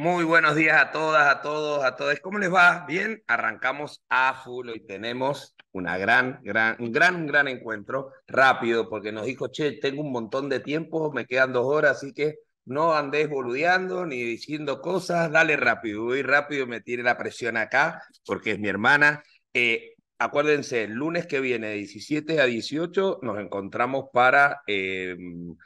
Muy buenos días a todas, a todos, a todas. ¿Cómo les va? Bien, arrancamos a full y tenemos una gran, gran, un gran, un gran encuentro rápido porque nos dijo, che, tengo un montón de tiempo, me quedan dos horas, así que no andes boludeando ni diciendo cosas, dale rápido, voy rápido, me tiene la presión acá porque es mi hermana. Eh, acuérdense, el lunes que viene, de 17 a 18, nos encontramos para eh,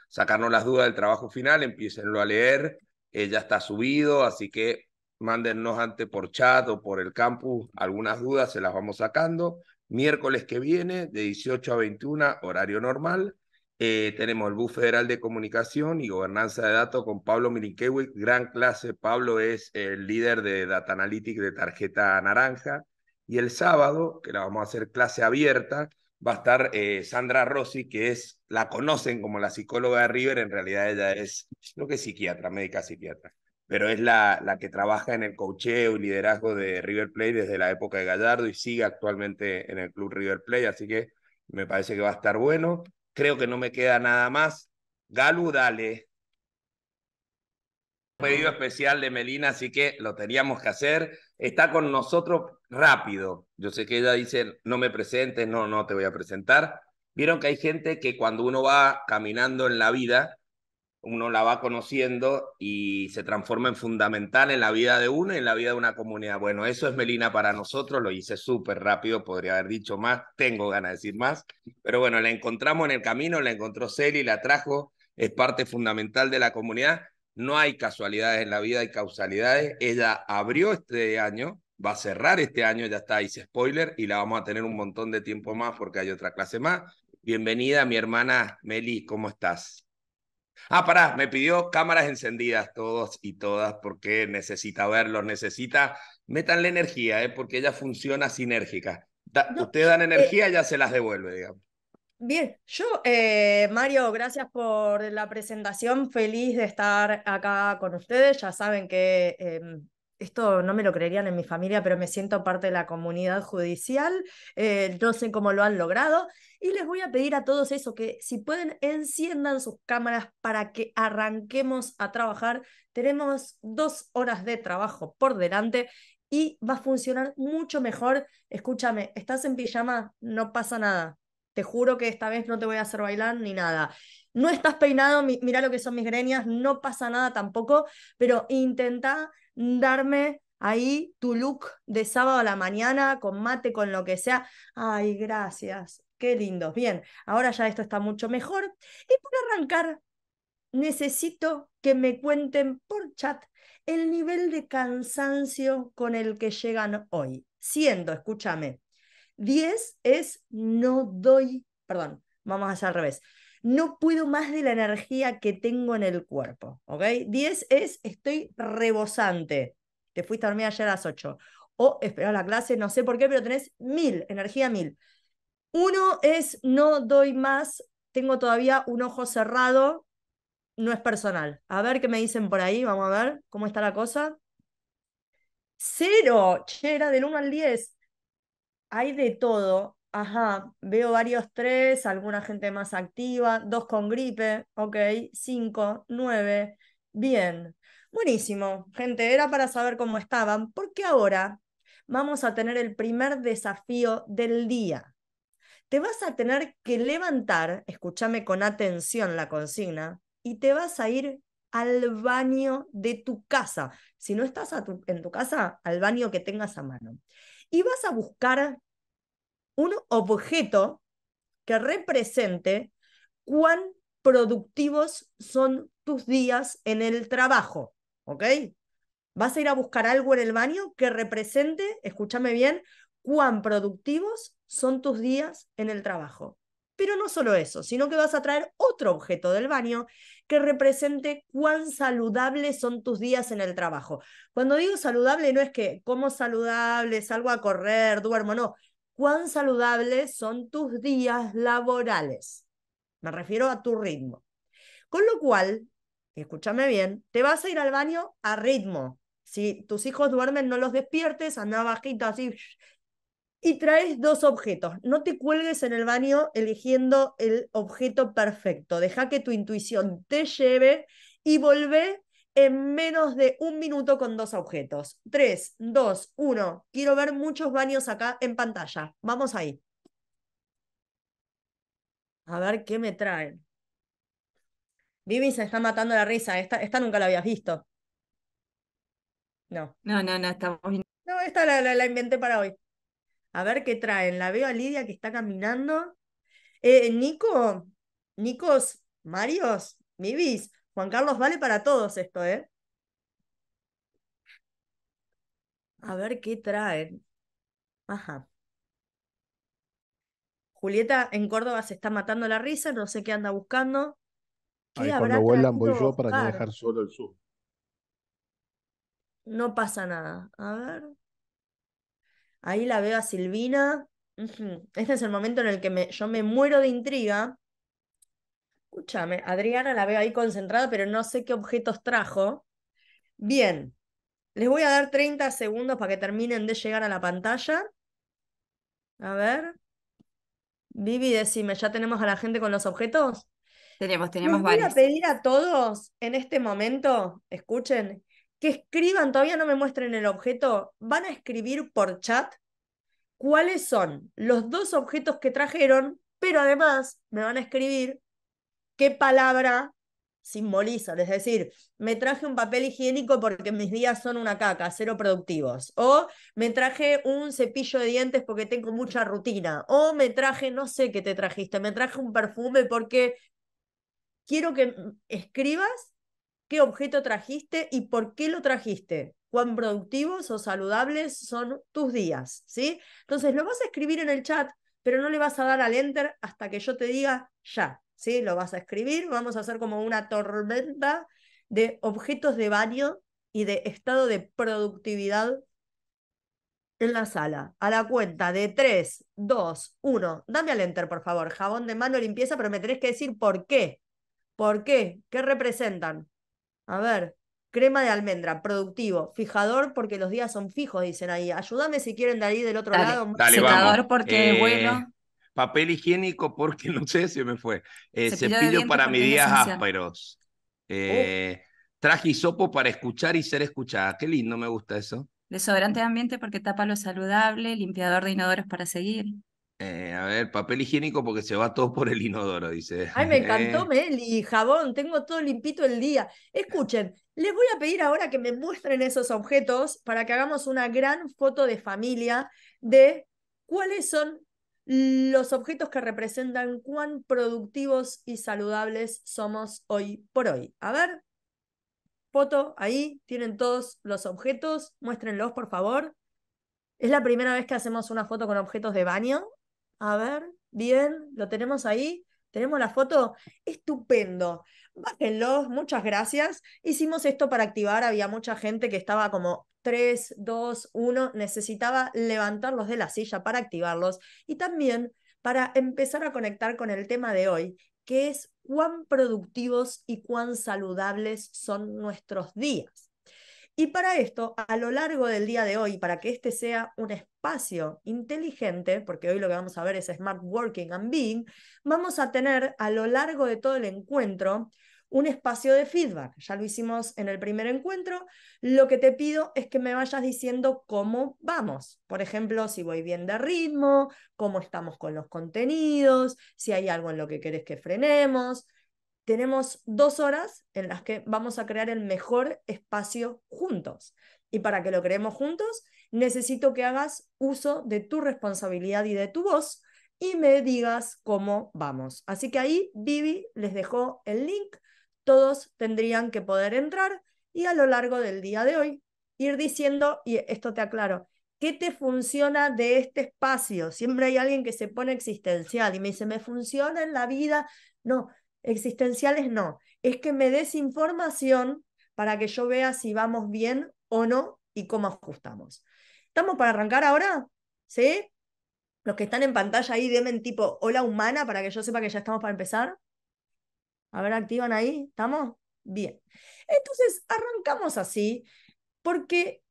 sacarnos las dudas del trabajo final, empiecenlo a leer, ella eh, ya está subido, así que mándennos antes por chat o por el campus algunas dudas, se las vamos sacando. Miércoles que viene, de 18 a 21, horario normal. Eh, tenemos el Bus Federal de Comunicación y Gobernanza de Datos con Pablo Milinkiewicz, gran clase. Pablo es el líder de Data Analytics de Tarjeta Naranja. Y el sábado, que la vamos a hacer clase abierta, va a estar eh, Sandra Rossi, que es, la conocen como la psicóloga de River, en realidad ella es, creo que psiquiatra, médica psiquiatra, pero es la, la que trabaja en el cocheo y liderazgo de River Plate desde la época de Gallardo y sigue actualmente en el club River Plate, así que me parece que va a estar bueno. Creo que no me queda nada más. Galu, pedido especial de Melina, así que lo teníamos que hacer. Está con nosotros rápido. Yo sé que ella dice, no me presentes, no, no te voy a presentar. Vieron que hay gente que cuando uno va caminando en la vida, uno la va conociendo y se transforma en fundamental en la vida de uno y en la vida de una comunidad. Bueno, eso es Melina para nosotros, lo hice súper rápido, podría haber dicho más, tengo ganas de decir más, pero bueno, la encontramos en el camino, la encontró Celi, la trajo, es parte fundamental de la comunidad no hay casualidades en la vida, hay causalidades. Ella abrió este año, va a cerrar este año, ya está, hice spoiler, y la vamos a tener un montón de tiempo más porque hay otra clase más. Bienvenida, mi hermana Meli, ¿cómo estás? Ah, pará, me pidió cámaras encendidas todos y todas porque necesita verlos, necesita, métanle energía, ¿eh? porque ella funciona sinérgica. ustedes dan eh, energía, ya se las devuelve, digamos. Bien, yo, eh, Mario, gracias por la presentación. Feliz de estar acá con ustedes. Ya saben que em, esto no me lo creerían en mi familia, pero me siento parte de la comunidad judicial. Eh, no sé cómo lo han logrado. Y les voy a pedir a todos eso, que si pueden, enciendan sus cámaras para que arranquemos a trabajar. Tenemos dos horas de trabajo por delante y va a funcionar mucho mejor. Escúchame, estás en pijama, no pasa nada te juro que esta vez no te voy a hacer bailar ni nada. No estás peinado, mira lo que son mis greñas, no pasa nada tampoco, pero intenta darme ahí tu look de sábado a la mañana, con mate, con lo que sea. Ay, gracias, qué lindos. Bien, ahora ya esto está mucho mejor. Y para arrancar, necesito que me cuenten por chat el nivel de cansancio con el que llegan hoy, siendo, escúchame, 10 es no doy, perdón, vamos a hacer al revés. No puedo más de la energía que tengo en el cuerpo, ¿ok? 10 es estoy rebosante. Te fuiste a dormir ayer a las 8. O esperaba la clase, no sé por qué, pero tenés mil, energía mil. Uno es no doy más, tengo todavía un ojo cerrado, no es personal. A ver qué me dicen por ahí, vamos a ver cómo está la cosa. Cero, che, era del 1 al 10 hay de todo. Ajá, veo varios tres, alguna gente más activa, dos con gripe, ok, cinco, nueve, bien. Buenísimo, gente, era para saber cómo estaban, porque ahora vamos a tener el primer desafío del día. Te vas a tener que levantar, escúchame con atención la consigna, y te vas a ir al baño de tu casa. Si no estás en tu casa, al baño que tengas a mano. Y vas a buscar un objeto que represente cuán productivos son tus días en el trabajo, ¿ok? Vas a ir a buscar algo en el baño que represente, escúchame bien, cuán productivos son tus días en el trabajo. Pero no solo eso, sino que vas a traer otro objeto del baño que represente cuán saludables son tus días en el trabajo. Cuando digo saludable no es que como saludable, salgo a correr, duermo, no. Cuán saludables son tus días laborales. Me refiero a tu ritmo. Con lo cual, escúchame bien, te vas a ir al baño a ritmo. Si tus hijos duermen, no los despiertes, anda bajito así y traes dos objetos. No te cuelgues en el baño eligiendo el objeto perfecto. Deja que tu intuición te lleve y volvé en menos de un minuto con dos objetos. Tres, dos, uno. Quiero ver muchos baños acá en pantalla. Vamos ahí. A ver qué me traen. Vivi se está matando la risa. Esta, nunca la habías visto. No. No, no, no, estamos. No, esta la inventé para hoy. A ver qué traen. La veo a Lidia que está caminando. Eh, Nico, Nicos, Marios, Mibis, Juan Carlos vale para todos esto, ¿eh? A ver qué traen. Ajá. Julieta en Córdoba se está matando la risa, no sé qué anda buscando. ¿Qué cuando vuelan voy yo para no dejar solo el sur. No pasa nada. A ver. Ahí la veo a Silvina. Este es el momento en el que yo me muero de intriga. Escúchame, Adriana la veo ahí concentrada, pero no sé qué objetos trajo. Bien, les voy a dar 30 segundos para que terminen de llegar a la pantalla. A ver. Vivi, decime, ¿ya tenemos a la gente con los objetos? Tenemos, tenemos varios. Voy a pedir a todos en este momento, escuchen, que escriban, todavía no me muestren el objeto, van a escribir por chat cuáles son los dos objetos que trajeron, pero además me van a escribir qué palabra simbolizan, es decir, me traje un papel higiénico porque mis días son una caca, cero productivos, o me traje un cepillo de dientes porque tengo mucha rutina, o me traje, no sé qué te trajiste, me traje un perfume porque quiero que escribas qué objeto trajiste y por qué lo trajiste, cuán productivos o saludables son tus días, ¿sí? Entonces lo vas a escribir en el chat, pero no le vas a dar al enter hasta que yo te diga ya, ¿sí? Lo vas a escribir, vamos a hacer como una tormenta de objetos de baño y de estado de productividad en la sala. A la cuenta de 3, 2, 1. Dame al enter, por favor. Jabón de mano, limpieza, pero me tenés que decir por qué. ¿Por qué? ¿Qué representan? A ver, crema de almendra, productivo, fijador porque los días son fijos, dicen ahí. Ayúdame si quieren de ahí del otro lado. porque eh, bueno. Papel higiénico porque no sé si me fue. Eh, cepillo, para mis días ásperos. Eh, oh. Traje hisopo para escuchar y ser escuchada. Qué lindo, me gusta eso. Desodorante de ambiente porque tapa lo saludable, limpiador de inodoros para seguir. Eh, a ver, papel higiénico porque se va todo por el inodoro, dice. Ay, me encantó, eh. Meli, jabón, tengo todo limpito el día. Escuchen, les voy a pedir ahora que me muestren esos objetos para que hagamos una gran foto de familia de cuáles son los objetos que representan cuán productivos y saludables somos hoy por hoy. A ver, foto, ahí tienen todos los objetos, muéstrenlos por favor. Es la primera vez que hacemos una foto con objetos de baño, a ver, bien, lo tenemos ahí. Tenemos la foto. Estupendo. Bájenlo, muchas gracias. Hicimos esto para activar, había mucha gente que estaba como 3, 2, 1, necesitaba levantarlos de la silla para activarlos y también para empezar a conectar con el tema de hoy, que es cuán productivos y cuán saludables son nuestros días. Y para esto, a lo largo del día de hoy, para que este sea un espacio inteligente, porque hoy lo que vamos a ver es Smart Working and Being, vamos a tener a lo largo de todo el encuentro un espacio de feedback. Ya lo hicimos en el primer encuentro. Lo que te pido es que me vayas diciendo cómo vamos. Por ejemplo, si voy bien de ritmo, cómo estamos con los contenidos, si hay algo en lo que querés que frenemos, tenemos dos horas en las que vamos a crear el mejor espacio juntos. Y para que lo creemos juntos, necesito que hagas uso de tu responsabilidad y de tu voz y me digas cómo vamos. Así que ahí Vivi les dejó el link. Todos tendrían que poder entrar y a lo largo del día de hoy ir diciendo, y esto te aclaro, ¿qué te funciona de este espacio? Siempre hay alguien que se pone existencial y me dice, me funciona en la vida. No, Existenciales no. Es que me des información para que yo vea si vamos bien o no y cómo ajustamos. ¿Estamos para arrancar ahora? ¿Sí? Los que están en pantalla ahí, denme tipo hola humana para que yo sepa que ya estamos para empezar. A ver, activan ahí. ¿Estamos? Bien. Entonces, arrancamos así porque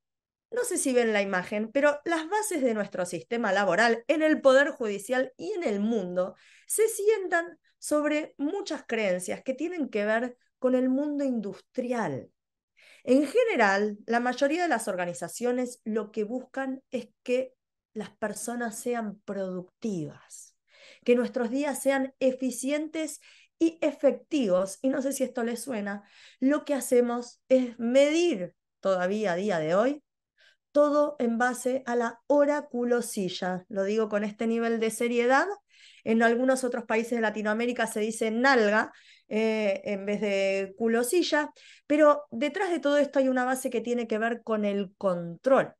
no sé si ven la imagen, pero las bases de nuestro sistema laboral en el Poder Judicial y en el mundo se sientan sobre muchas creencias que tienen que ver con el mundo industrial. En general, la mayoría de las organizaciones lo que buscan es que las personas sean productivas, que nuestros días sean eficientes y efectivos. Y no sé si esto les suena, lo que hacemos es medir todavía a día de hoy todo en base a la oraculosilla. Lo digo con este nivel de seriedad en algunos otros países de Latinoamérica se dice nalga eh, en vez de culosilla, pero detrás de todo esto hay una base que tiene que ver con el control.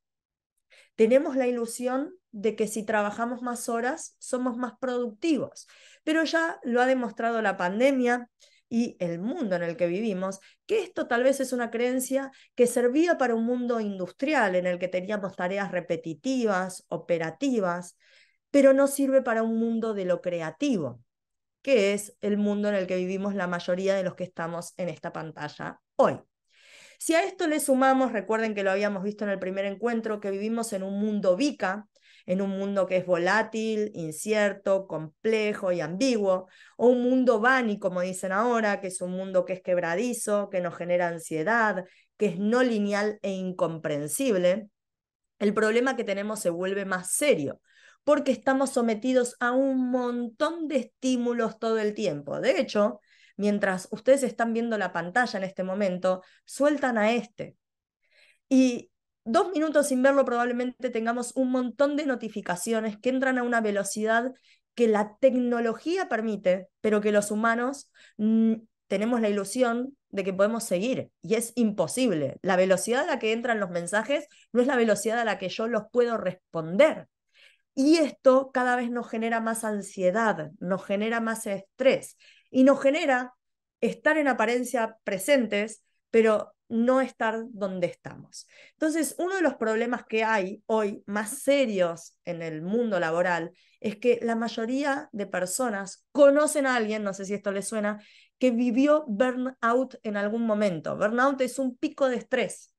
Tenemos la ilusión de que si trabajamos más horas somos más productivos, pero ya lo ha demostrado la pandemia, y el mundo en el que vivimos, que esto tal vez es una creencia que servía para un mundo industrial en el que teníamos tareas repetitivas, operativas, pero no sirve para un mundo de lo creativo, que es el mundo en el que vivimos la mayoría de los que estamos en esta pantalla hoy. Si a esto le sumamos, recuerden que lo habíamos visto en el primer encuentro, que vivimos en un mundo VICA, en un mundo que es volátil, incierto, complejo y ambiguo, o un mundo vani, como dicen ahora, que es un mundo que es quebradizo, que nos genera ansiedad, que es no lineal e incomprensible, el problema que tenemos se vuelve más serio, porque estamos sometidos a un montón de estímulos todo el tiempo. De hecho, mientras ustedes están viendo la pantalla en este momento, sueltan a este. Y dos minutos sin verlo probablemente tengamos un montón de notificaciones que entran a una velocidad que la tecnología permite, pero que los humanos mm, tenemos la ilusión de que podemos seguir y es imposible. La velocidad a la que entran los mensajes no es la velocidad a la que yo los puedo responder. Y esto cada vez nos genera más ansiedad, nos genera más estrés y nos genera estar en apariencia presentes, pero no estar donde estamos. Entonces, uno de los problemas que hay hoy más serios en el mundo laboral es que la mayoría de personas conocen a alguien, no sé si esto les suena, que vivió burnout en algún momento. Burnout es un pico de estrés,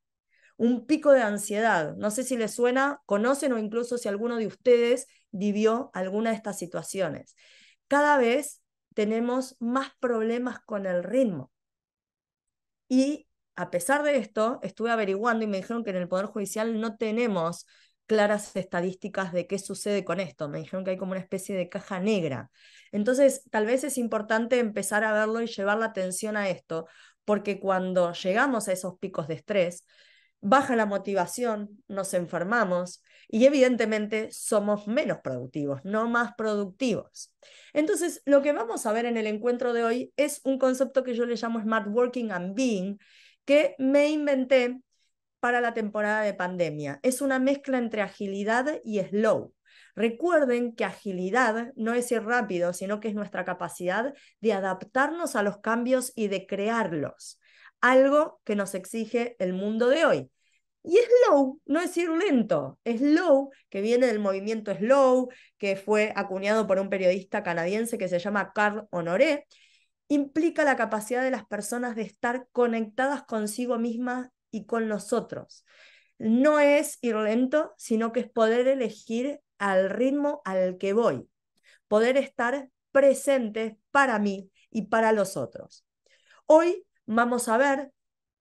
un pico de ansiedad. No sé si les suena, conocen o incluso si alguno de ustedes vivió alguna de estas situaciones. Cada vez tenemos más problemas con el ritmo. Y a pesar de esto, estuve averiguando y me dijeron que en el Poder Judicial no tenemos claras estadísticas de qué sucede con esto. Me dijeron que hay como una especie de caja negra. Entonces, tal vez es importante empezar a verlo y llevar la atención a esto, porque cuando llegamos a esos picos de estrés, baja la motivación, nos enfermamos y evidentemente somos menos productivos, no más productivos. Entonces, lo que vamos a ver en el encuentro de hoy es un concepto que yo le llamo Smart Working and Being, que me inventé para la temporada de pandemia. Es una mezcla entre agilidad y slow. Recuerden que agilidad no es ir rápido, sino que es nuestra capacidad de adaptarnos a los cambios y de crearlos, algo que nos exige el mundo de hoy. Y slow no es ir lento, slow, que viene del movimiento slow, que fue acuñado por un periodista canadiense que se llama Carl Honoré, implica la capacidad de las personas de estar conectadas consigo mismas y con nosotros. No es ir lento, sino que es poder elegir al ritmo al que voy, poder estar presente para mí y para los otros. Hoy vamos a ver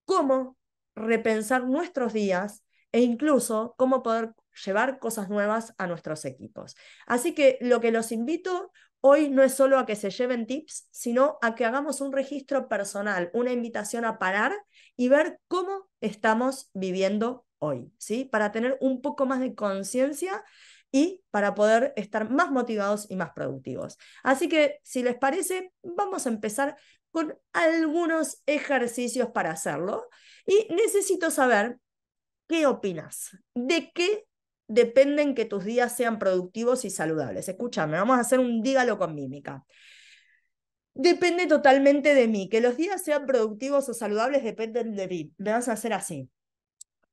cómo repensar nuestros días e incluso cómo poder llevar cosas nuevas a nuestros equipos. Así que lo que los invito hoy no es solo a que se lleven tips, sino a que hagamos un registro personal, una invitación a parar y ver cómo estamos viviendo hoy, ¿sí? Para tener un poco más de conciencia y para poder estar más motivados y más productivos. Así que, si les parece, vamos a empezar con algunos ejercicios para hacerlo. Y necesito saber qué opinas, de qué dependen que tus días sean productivos y saludables. Escúchame, vamos a hacer un dígalo con mímica. Depende totalmente de mí. Que los días sean productivos o saludables dependen de mí. Me vas a hacer así.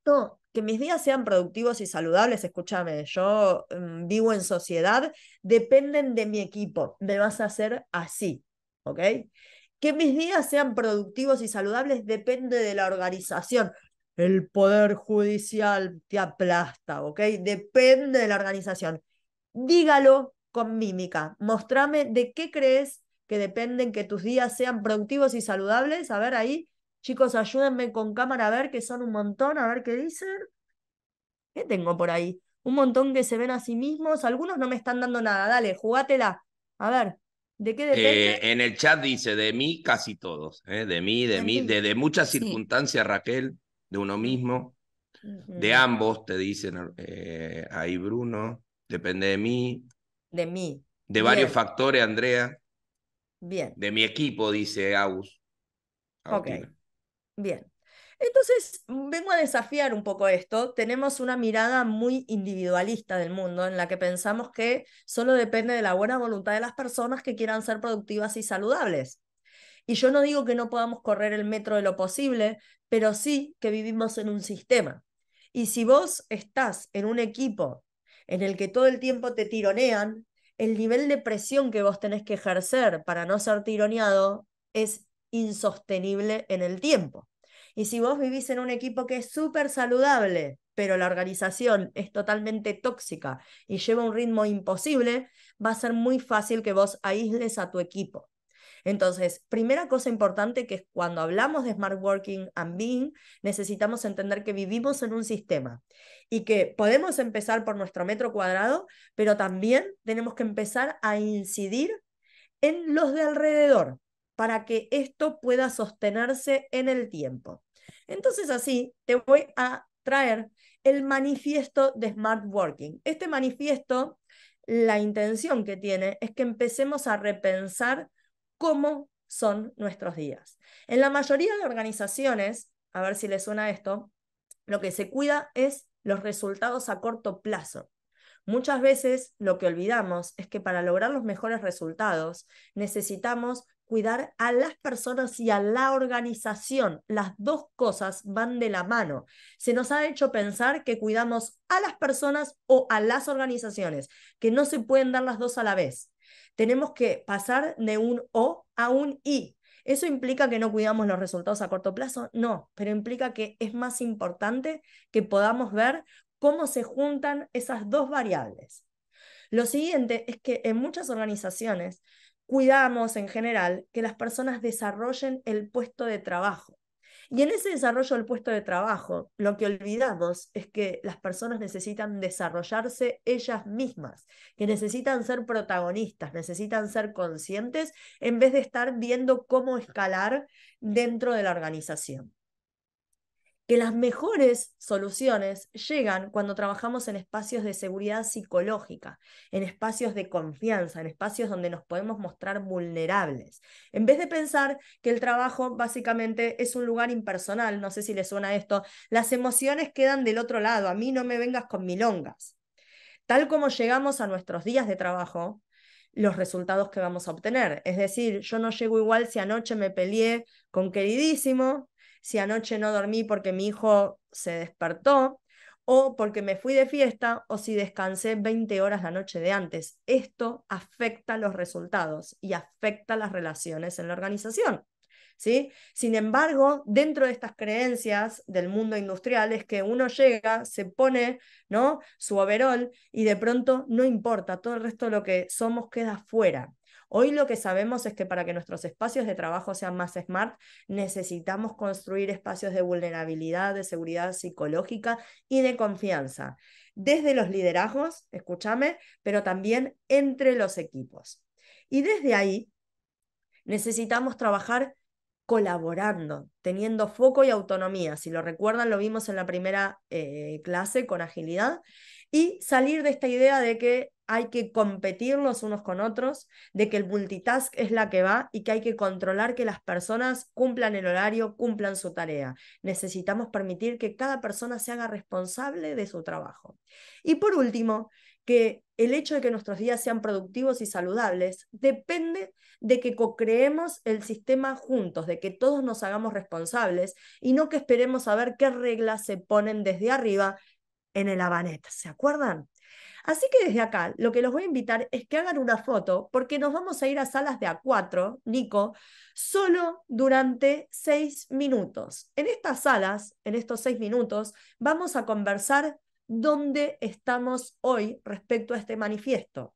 No, que mis días sean productivos y saludables, escúchame, yo mm, vivo en sociedad, dependen de mi equipo. Me vas a hacer así, ¿ok? Que mis días sean productivos y saludables depende de la organización. El poder judicial te aplasta, ¿ok? Depende de la organización. Dígalo con mímica. Mostrame de qué crees que dependen que tus días sean productivos y saludables. A ver ahí, chicos, ayúdenme con cámara a ver que son un montón, a ver qué dicen. ¿Qué tengo por ahí? Un montón que se ven a sí mismos. Algunos no me están dando nada. Dale, jugátela. A ver. ¿De eh, en el chat dice, de mí casi todos, ¿eh? de mí, de ah, mí, de, muchas circunstancias, Raquel, de uno mismo, de ambos, te dicen eh, ahí Bruno, depende de mí. De mí. De varios factores, Andrea. Bien. De mi equipo, dice Agus. Ok. Bien. Entonces, vengo a desafiar un poco esto. Tenemos una mirada muy individualista del mundo en la que pensamos que solo depende de la buena voluntad de las personas que quieran ser productivas y saludables. Y yo no digo que no podamos correr el metro de lo posible, pero sí que vivimos en un sistema. Y si vos estás en un equipo en el que todo el tiempo te tironean, el nivel de presión que vos tenés que ejercer para no ser tironeado es insostenible en el tiempo. Y si vos vivís en un equipo que es súper saludable, pero la organización es totalmente tóxica y lleva un ritmo imposible, va a ser muy fácil que vos aísles a tu equipo. Entonces, primera cosa importante que es cuando hablamos de smart working and being, necesitamos entender que vivimos en un sistema y que podemos empezar por nuestro metro cuadrado, pero también tenemos que empezar a incidir en los de alrededor para que esto pueda sostenerse en el tiempo. Entonces así te voy a traer el manifiesto de Smart Working. Este manifiesto, la intención que tiene es que empecemos a repensar cómo son nuestros días. En la mayoría de organizaciones, a ver si les suena esto, lo que se cuida es los resultados a corto plazo. Muchas veces lo que olvidamos es que para lograr los mejores resultados necesitamos cuidar a las personas y a la organización. Las dos cosas van de la mano. Se nos ha hecho pensar que cuidamos a las personas o a las organizaciones, que no se pueden dar las dos a la vez. Tenemos que pasar de un O a un I. ¿Eso implica que no cuidamos los resultados a corto plazo? No, pero implica que es más importante que podamos ver cómo se juntan esas dos variables. Lo siguiente es que en muchas organizaciones cuidamos en general que las personas desarrollen el puesto de trabajo. Y en ese desarrollo del puesto de trabajo, lo que olvidamos es que las personas necesitan desarrollarse ellas mismas, que necesitan ser protagonistas, necesitan ser conscientes en vez de estar viendo cómo escalar dentro de la organización que las mejores soluciones llegan cuando trabajamos en espacios de seguridad psicológica, en espacios de confianza, en espacios donde nos podemos mostrar vulnerables. En vez de pensar que el trabajo básicamente es un lugar impersonal, no sé si le suena esto, las emociones quedan del otro lado, a mí no me vengas con milongas. Tal como llegamos a nuestros días de trabajo, los resultados que vamos a obtener. Es decir, yo no llego igual si anoche me peleé con queridísimo si anoche no dormí porque mi hijo se despertó, o porque me fui de fiesta, o si descansé 20 horas la noche de antes. Esto afecta los resultados y afecta las relaciones en la organización. ¿Sí? Sin embargo, dentro de estas creencias del mundo industrial es que uno llega, se pone ¿no? su overall y de pronto no importa, todo el resto de lo que somos queda fuera. Hoy lo que sabemos es que para que nuestros espacios de trabajo sean más smart, necesitamos construir espacios de vulnerabilidad, de seguridad psicológica y de confianza, desde los liderazgos, escúchame, pero también entre los equipos. Y desde ahí necesitamos trabajar colaborando, teniendo foco y autonomía. Si lo recuerdan, lo vimos en la primera eh, clase con agilidad y salir de esta idea de que hay que competir los unos con otros, de que el multitask es la que va y que hay que controlar que las personas cumplan el horario, cumplan su tarea. Necesitamos permitir que cada persona se haga responsable de su trabajo. Y por último, que el hecho de que nuestros días sean productivos y saludables depende de que co-creemos el sistema juntos, de que todos nos hagamos responsables y no que esperemos a ver qué reglas se ponen desde arriba en el Abanet, ¿se acuerdan? Así que desde acá lo que los voy a invitar es que hagan una foto porque nos vamos a ir a salas de A4, Nico, solo durante seis minutos. En estas salas, en estos seis minutos, vamos a conversar dónde estamos hoy respecto a este manifiesto.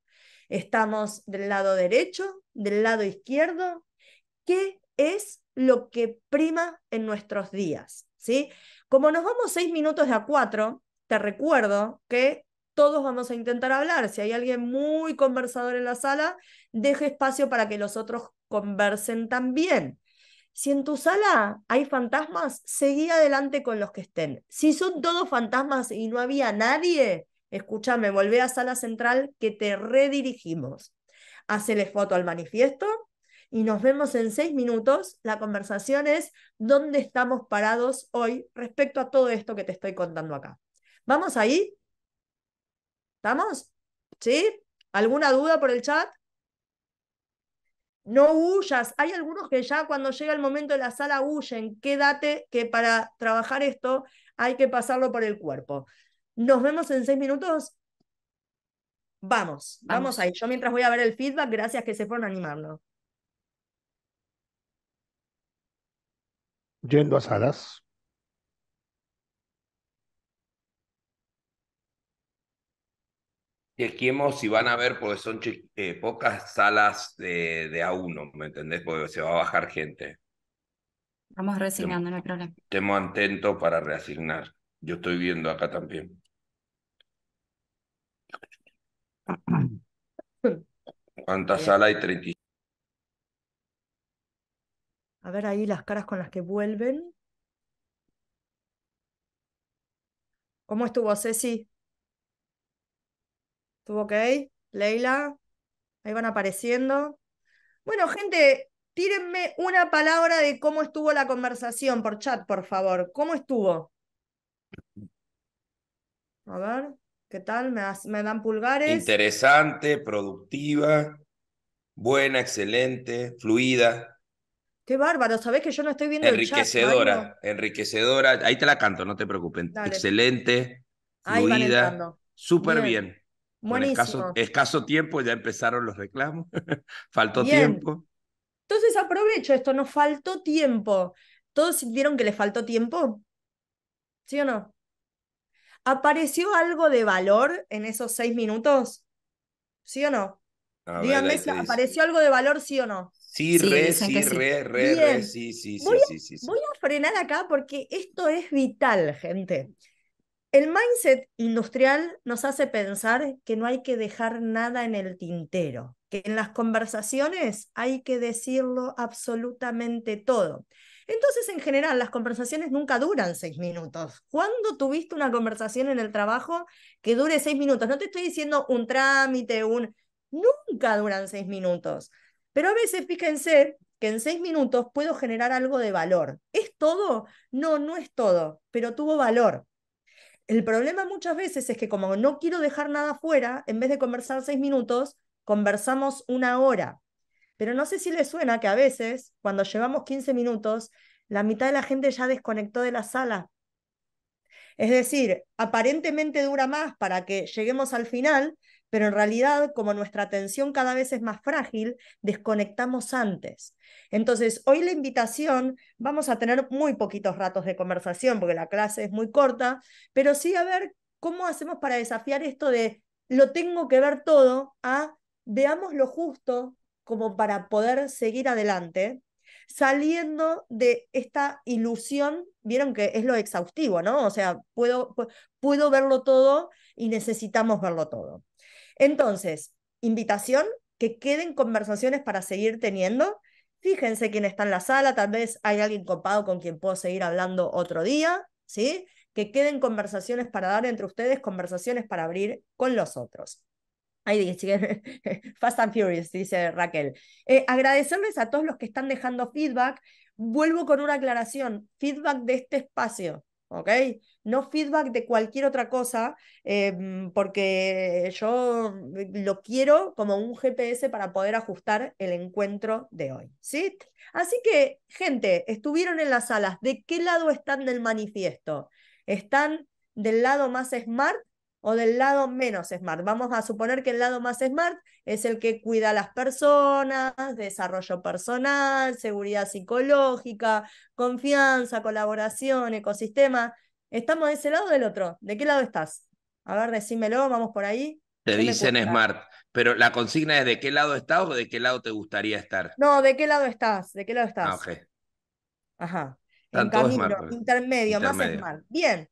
Estamos del lado derecho, del lado izquierdo. ¿Qué es lo que prima en nuestros días? ¿Sí? Como nos vamos seis minutos de A4, te recuerdo que todos vamos a intentar hablar. Si hay alguien muy conversador en la sala, deje espacio para que los otros conversen también. Si en tu sala hay fantasmas, seguí adelante con los que estén. Si son todos fantasmas y no había nadie, escúchame, volvé a sala central que te redirigimos. Hacele foto al manifiesto y nos vemos en seis minutos. La conversación es dónde estamos parados hoy respecto a todo esto que te estoy contando acá. ¿Vamos ahí? ¿Estamos? ¿Sí? ¿Alguna duda por el chat? No huyas. Hay algunos que ya cuando llega el momento de la sala huyen. Quédate que para trabajar esto hay que pasarlo por el cuerpo. Nos vemos en seis minutos. Vamos, vamos, ahí. Yo mientras voy a ver el feedback, gracias que se fueron a animarlo. Yendo a salas. esquemos si van a ver, porque son eh, pocas salas de, A1, ¿me entendés? Porque se va a bajar gente. Vamos reasignando, no hay problema. Estemos atentos para reasignar. Yo estoy viendo acá también. ¿Cuántas eh. salas hay? 35. A ver ahí las caras con las que vuelven. ¿Cómo estuvo, Ceci? ¿Estuvo ok? Leila, ahí van apareciendo. Bueno, gente, tírenme una palabra de cómo estuvo la conversación por chat, por favor. ¿Cómo estuvo? A ver, ¿qué tal? Me, dan pulgares. Interesante, productiva, buena, excelente, fluida. Qué bárbaro, sabés que yo no estoy viendo Enriquecedora, el chat, Enriquecedora, enriquecedora. Ahí te la canto, no te preocupes. Excelente, fluida, súper bien. Escaso, tiempo ya empezaron los reclamos. faltó tiempo. Entonces aprovecho esto, nos faltó tiempo. ¿Todos sintieron que les faltó tiempo? ¿Sí o no? ¿Apareció algo de valor en esos seis minutos? ¿Sí o no? Díganme, si ¿apareció algo de valor, sí o no? Sí, sí re, sí, re, sí, sí, sí. Voy a frenar acá porque esto es vital, gente. El mindset industrial nos hace pensar que no hay que dejar nada en el tintero, que en las conversaciones hay que decirlo absolutamente todo. Entonces, en general, las conversaciones nunca duran seis minutos. ¿Cuándo tuviste una conversación en el trabajo que dure seis minutos? No te estoy diciendo un trámite, un... Nunca duran seis minutos. Pero a veces, fíjense, que en seis minutos puedo generar algo de valor. ¿Es todo? No, no es todo, pero tuvo valor el problema muchas veces es que como no quiero dejar nada fuera, en vez de conversar seis minutos, conversamos una hora. Pero no sé si les suena que a veces, cuando llevamos 15 minutos, la mitad de la gente ya desconectó de la sala. Es decir, aparentemente dura más para que lleguemos al final, pero en realidad como nuestra atención cada vez es más frágil, desconectamos antes. Entonces, hoy la invitación, vamos a tener muy poquitos ratos de conversación porque la clase es muy corta, pero sí a ver cómo hacemos para desafiar esto de lo tengo que ver todo a veamos lo justo como para poder seguir adelante, saliendo de esta ilusión, vieron que es lo exhaustivo, ¿no? O sea, puedo, puedo verlo todo y necesitamos verlo todo. Entonces, invitación, que queden conversaciones para seguir teniendo. Fíjense quién está en la sala, tal vez hay alguien copado con quien puedo seguir hablando otro día, ¿sí? Que queden conversaciones para dar entre ustedes, conversaciones para abrir con los otros. Ahí dice, Fast and Furious, dice Raquel. Eh, agradecerles a todos los que están dejando feedback. Vuelvo con una aclaración, feedback de este espacio, ¿ok? No feedback de cualquier otra cosa, em, porque yo mm, lo quiero como un GPS para poder ajustar el encuentro de hoy, ¿sí? Así que, gente, estuvieron en las salas, ¿de qué lado están del manifiesto? ¿Están del lado más smart o del lado menos smart. Vamos a suponer que el lado más smart es el que cuida a las personas, desarrollo personal, seguridad psicológica, confianza, colaboración, ecosistema. ¿Estamos de ese lado o del otro? ¿De qué lado estás? A ver, decímelo, vamos por ahí. Te dicen smart, pero la consigna es de qué lado estás o de qué lado te gustaría estar. No, de qué lado estás, de qué lado ah, estás. Ajá. En camino, intermedio, pues. intermedio, más smart. Bien,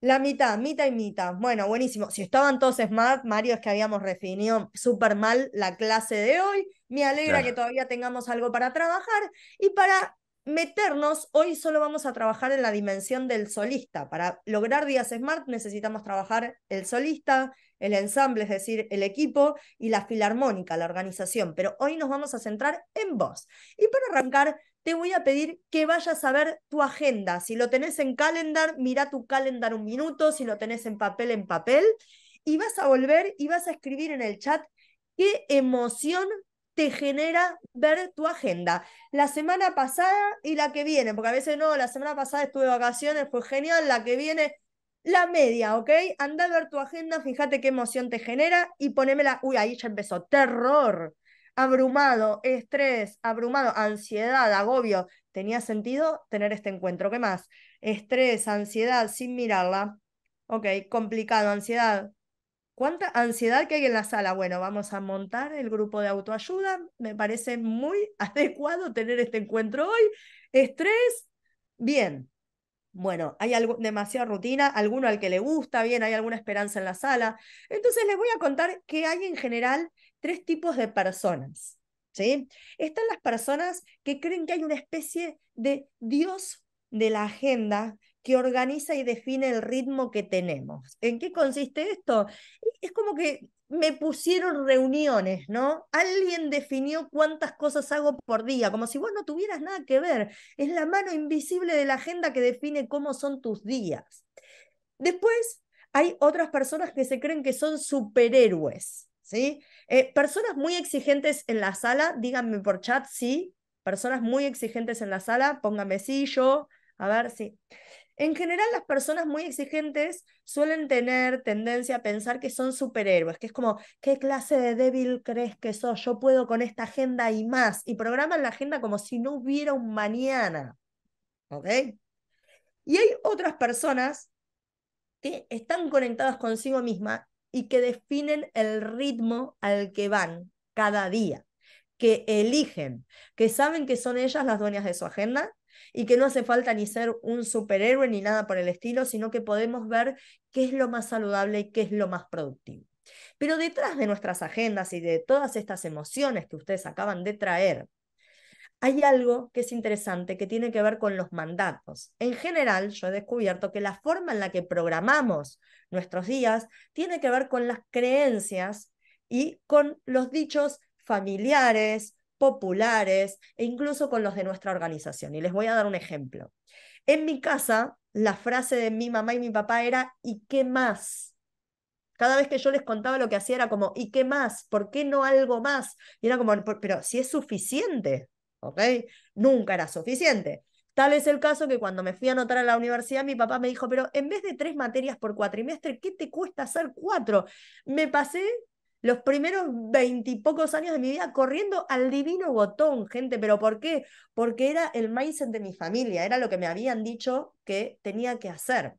la mitad, mitad y mitad. Bueno, buenísimo. Si estaban todos smart, Mario, es que habíamos refinado súper mal la clase de hoy. Me alegra que todavía tengamos algo para trabajar. Y para meternos, hoy solo vamos a trabajar en la dimensión del solista. Para lograr días smart necesitamos trabajar el solista, el ensamble, es decir, el equipo, y la filarmónica, la organización. Pero hoy nos vamos a centrar en vos. Y para arrancar, te voy a pedir que vayas a ver tu agenda. Si lo tenés en calendar, mira tu calendar un minuto, si lo tenés en papel, en papel, y vas a volver y vas a escribir en el chat qué emoción te genera ver tu agenda. La semana pasada y la que viene, porque a veces no, la semana pasada estuve de vacaciones, fue genial, la que viene, la media, ¿ok? Anda a ver tu agenda, fíjate qué emoción te genera y ponémela, uy, ahí ya empezó, terror abrumado, estrés, abrumado, ansiedad, agobio. ¿Tenía sentido tener este encuentro? ¿Qué más? Estrés, ansiedad, sin mirarla. Ok, complicado, ansiedad. ¿Cuánta ansiedad que hay en la sala? Bueno, vamos a montar el grupo de autoayuda. Me parece muy adecuado tener este encuentro hoy. Estrés, bien. Bueno, hay algo, demasiada rutina, alguno al que le gusta, bien, hay alguna esperanza en la sala. Entonces les voy a contar qué hay en general tres tipos de personas. ¿sí? Están las personas que creen que hay una especie de Dios de la agenda que organiza y define el ritmo que tenemos. ¿En qué consiste esto? Es como que me pusieron reuniones, ¿no? Alguien definió cuántas cosas hago por día, como si vos no tuvieras nada que ver. Es la mano invisible de la agenda que define cómo son tus días. Después hay otras personas que se creen que son superhéroes, ¿sí? Eh, personas muy exigentes en la sala, díganme por chat sí. Personas muy exigentes en la sala, pónganme sí, yo, a ver, sí. En general, las personas muy exigentes suelen tener tendencia a pensar que son superhéroes, que es como, ¿qué clase de débil crees que sos? Yo puedo con esta agenda y más. Y programan la agenda como si no hubiera un mañana. ¿Ok? Y hay otras personas que están conectadas consigo misma y que definen el ritmo al que van cada día, que eligen, que saben que son ellas las dueñas de su agenda y que no hace falta ni ser un superhéroe ni nada por el estilo, sino que podemos ver qué es lo más saludable y qué es lo más productivo. Pero detrás de nuestras agendas y de todas estas emociones que ustedes acaban de traer hay algo que es interesante que tiene que ver con los mandatos. En general, yo he descubierto que la forma en la que programamos nuestros días tiene que ver con las creencias y con los dichos familiares, populares e incluso con los de nuestra organización. Y les voy a dar un ejemplo. En mi casa, la frase de mi mamá y mi papá era, ¿y qué más? Cada vez que yo les contaba lo que hacía era como, ¿y qué más? ¿Por qué no algo más? Y era como, pero si es suficiente. ¿ok? Nunca era suficiente. Tal es el caso que cuando me fui a anotar a la universidad, mi papá me dijo, pero en vez de tres materias por cuatrimestre, ¿qué te cuesta hacer cuatro? Me pasé los primeros veintipocos años de mi vida corriendo al divino botón, gente, pero ¿por qué? Porque era el mindset de mi familia, era lo que me habían dicho que tenía que hacer.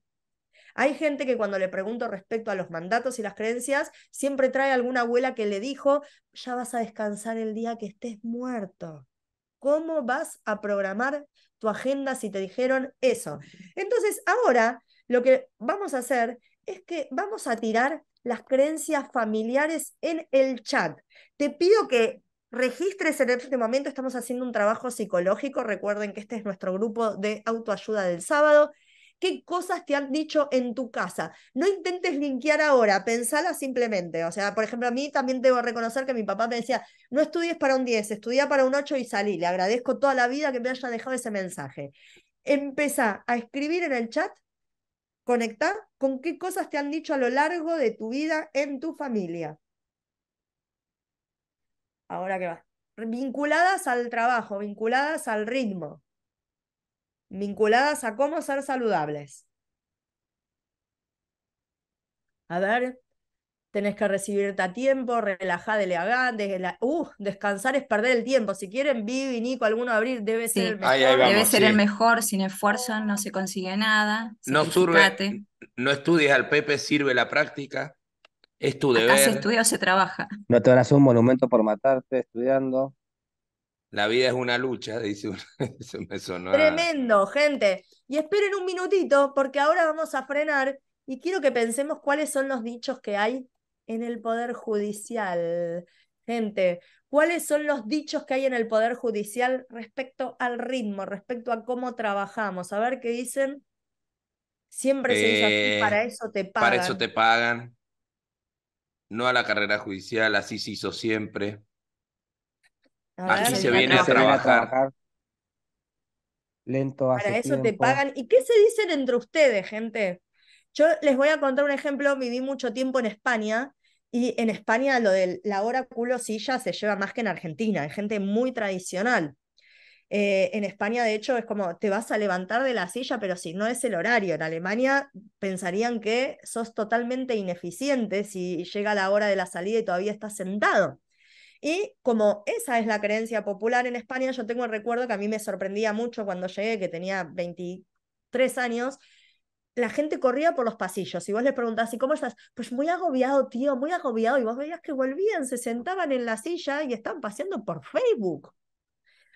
Hay gente que cuando le pregunto respecto a los mandatos y las creencias, siempre trae alguna abuela que le dijo, ya vas a descansar el día que estés muerto. ¿Cómo vas a programar tu agenda si te dijeron eso? Entonces, ahora lo que vamos a hacer es que vamos a tirar las creencias familiares en el chat. Te pido que registres en este momento, estamos haciendo un trabajo psicológico, recuerden que este es nuestro grupo de autoayuda del sábado, qué cosas te han dicho en tu casa. No intentes linkear ahora, pensala simplemente. O sea, por ejemplo, a mí también debo reconocer que mi papá me decía, no estudies para un 10, estudia para un 8 y salí. Le agradezco toda la vida que me haya dejado ese mensaje. Empezá a escribir en el chat, conectá con qué cosas te han dicho a lo largo de tu vida en tu familia. Ahora qué va. Vinculadas al trabajo, vinculadas al ritmo vinculadas a cómo ser saludables. A ver, tenés que recibirte a tiempo, relajar, elegante. La... Uh, descansar es perder el tiempo. Si quieren, Vivi, Nico, alguno abrir, debe ser el mejor. debe ser el mejor, sin esfuerzo no se consigue nada. No, estudies al Pepe, sirve la práctica. Es tu deber. se se trabaja. No te hacer un monumento por matarte estudiando. La vida es una lucha, dice una, Tremendo, gente. Y esperen un minutito porque ahora vamos a frenar y quiero que pensemos cuáles son los dichos que hay en el Poder Judicial. Gente, ¿cuáles son los dichos que hay en el Poder Judicial respecto al ritmo, respecto a cómo trabajamos? A ver qué dicen. Siempre se dice así, eh, para eso te pagan. Para eso te pagan. No a la carrera judicial, así se hizo siempre. Aquí se viene a trabajar. Lento hace Para eso te pagan. ¿Y qué se dicen entre ustedes, gente? Yo les voy a contar un ejemplo. Viví mucho tiempo en España y en España lo de la hora culo silla se lleva más que en Argentina. Hay gente muy tradicional. Eh, en España, de hecho, es como te vas a levantar de la silla, pero si no es el horario. En Alemania pensarían que sos totalmente ineficiente si llega la hora de la salida y todavía estás sentado. Y como esa es la creencia popular en España, yo tengo el recuerdo que a mí me sorprendía mucho cuando llegué, que tenía 23 años, la gente corría por los pasillos y vos les preguntás, ¿y cómo estás? Pues muy agobiado, tío, muy agobiado. Y vos veías que volvían, se sentaban en la silla y estaban paseando por Facebook.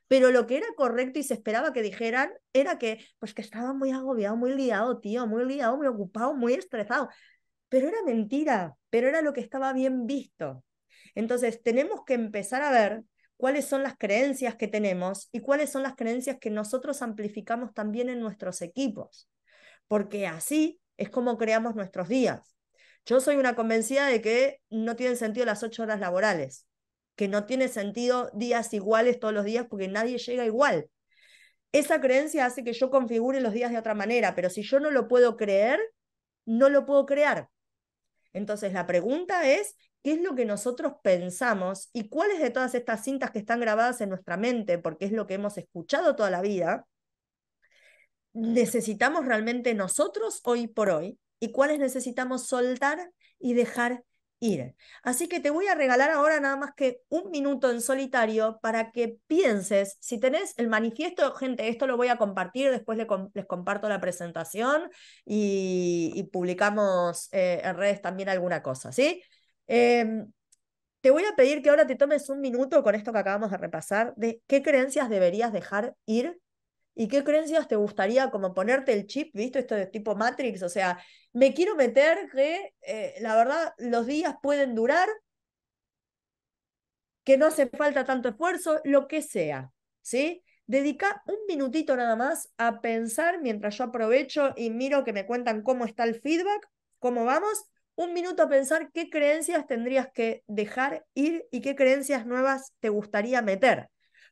Pero lo que era correcto y se esperaba que dijeran era que, pues que estaba muy agobiado, muy liado, tío, muy liado, muy ocupado, muy estresado. Pero era mentira, pero era lo que estaba bien visto. Entonces, tenemos que empezar a ver cuáles son las creencias que tenemos y cuáles son las creencias que nosotros amplificamos también en nuestros equipos, porque así es como creamos nuestros días. Yo soy una convencida de que no tienen sentido las ocho horas laborales, que no tiene sentido días iguales todos los días porque nadie llega igual. Esa creencia hace que yo configure los días de otra manera, pero si yo no lo puedo creer, no lo puedo crear. Entonces la pregunta es, qué es lo que nosotros pensamos y cuáles de todas estas cintas que están grabadas en nuestra mente, porque es lo que hemos escuchado toda la vida, necesitamos realmente nosotros hoy por hoy y cuáles necesitamos soltar y dejar ir. Así que te voy a regalar ahora nada más que un minuto en solitario para que pienses, si tenés el manifiesto, gente, esto lo voy a compartir, después les, comparto la presentación y, publicamos eh, en redes también alguna cosa, ¿sí? Em, te voy a pedir que ahora te tomes un minuto con esto que acabamos de repasar, de qué creencias deberías dejar ir y qué creencias te gustaría como ponerte el chip, Visto Esto de tipo Matrix, o sea, me quiero meter que eh, la verdad los días pueden durar, que no hace falta tanto esfuerzo, lo que sea, ¿sí? Dedica un minutito nada más a pensar mientras yo aprovecho y miro que me cuentan cómo está el feedback, cómo vamos, un minuto a pensar qué creencias tendrías que dejar ir y qué creencias nuevas te gustaría meter.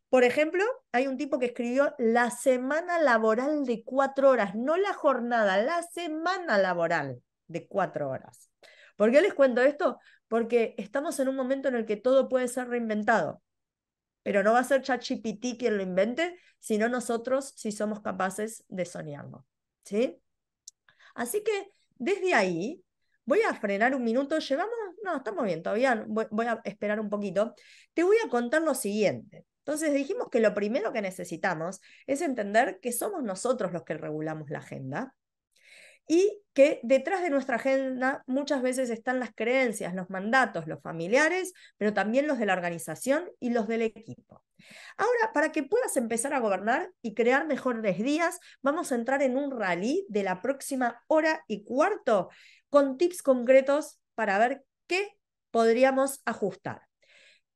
Por ejemplo, hay un tipo que escribió la semana laboral de cuatro horas, no la jornada, la semana laboral de cuatro horas. ¿Por qué les cuento esto? Porque estamos en un momento en el que todo puede ser reinventado, pero no va a ser Chachipiti quien lo invente, sino nosotros si somos capaces de soñarlo. ¿sí? Así que desde ahí voy a frenar un minuto, llevamos, no, estamos bien, todavía voy, a esperar un poquito, te voy a contar lo siguiente. Entonces dijimos que lo primero que necesitamos es entender que somos nosotros los que regulamos la agenda y que detrás de nuestra agenda muchas veces están las creencias, los mandatos, los familiares, pero también los de la organización y los del equipo. Ahora, para que puedas empezar a gobernar y crear mejores días, vamos a entrar en un rally de la próxima hora y cuarto con tips concretos para ver qué podríamos ajustar.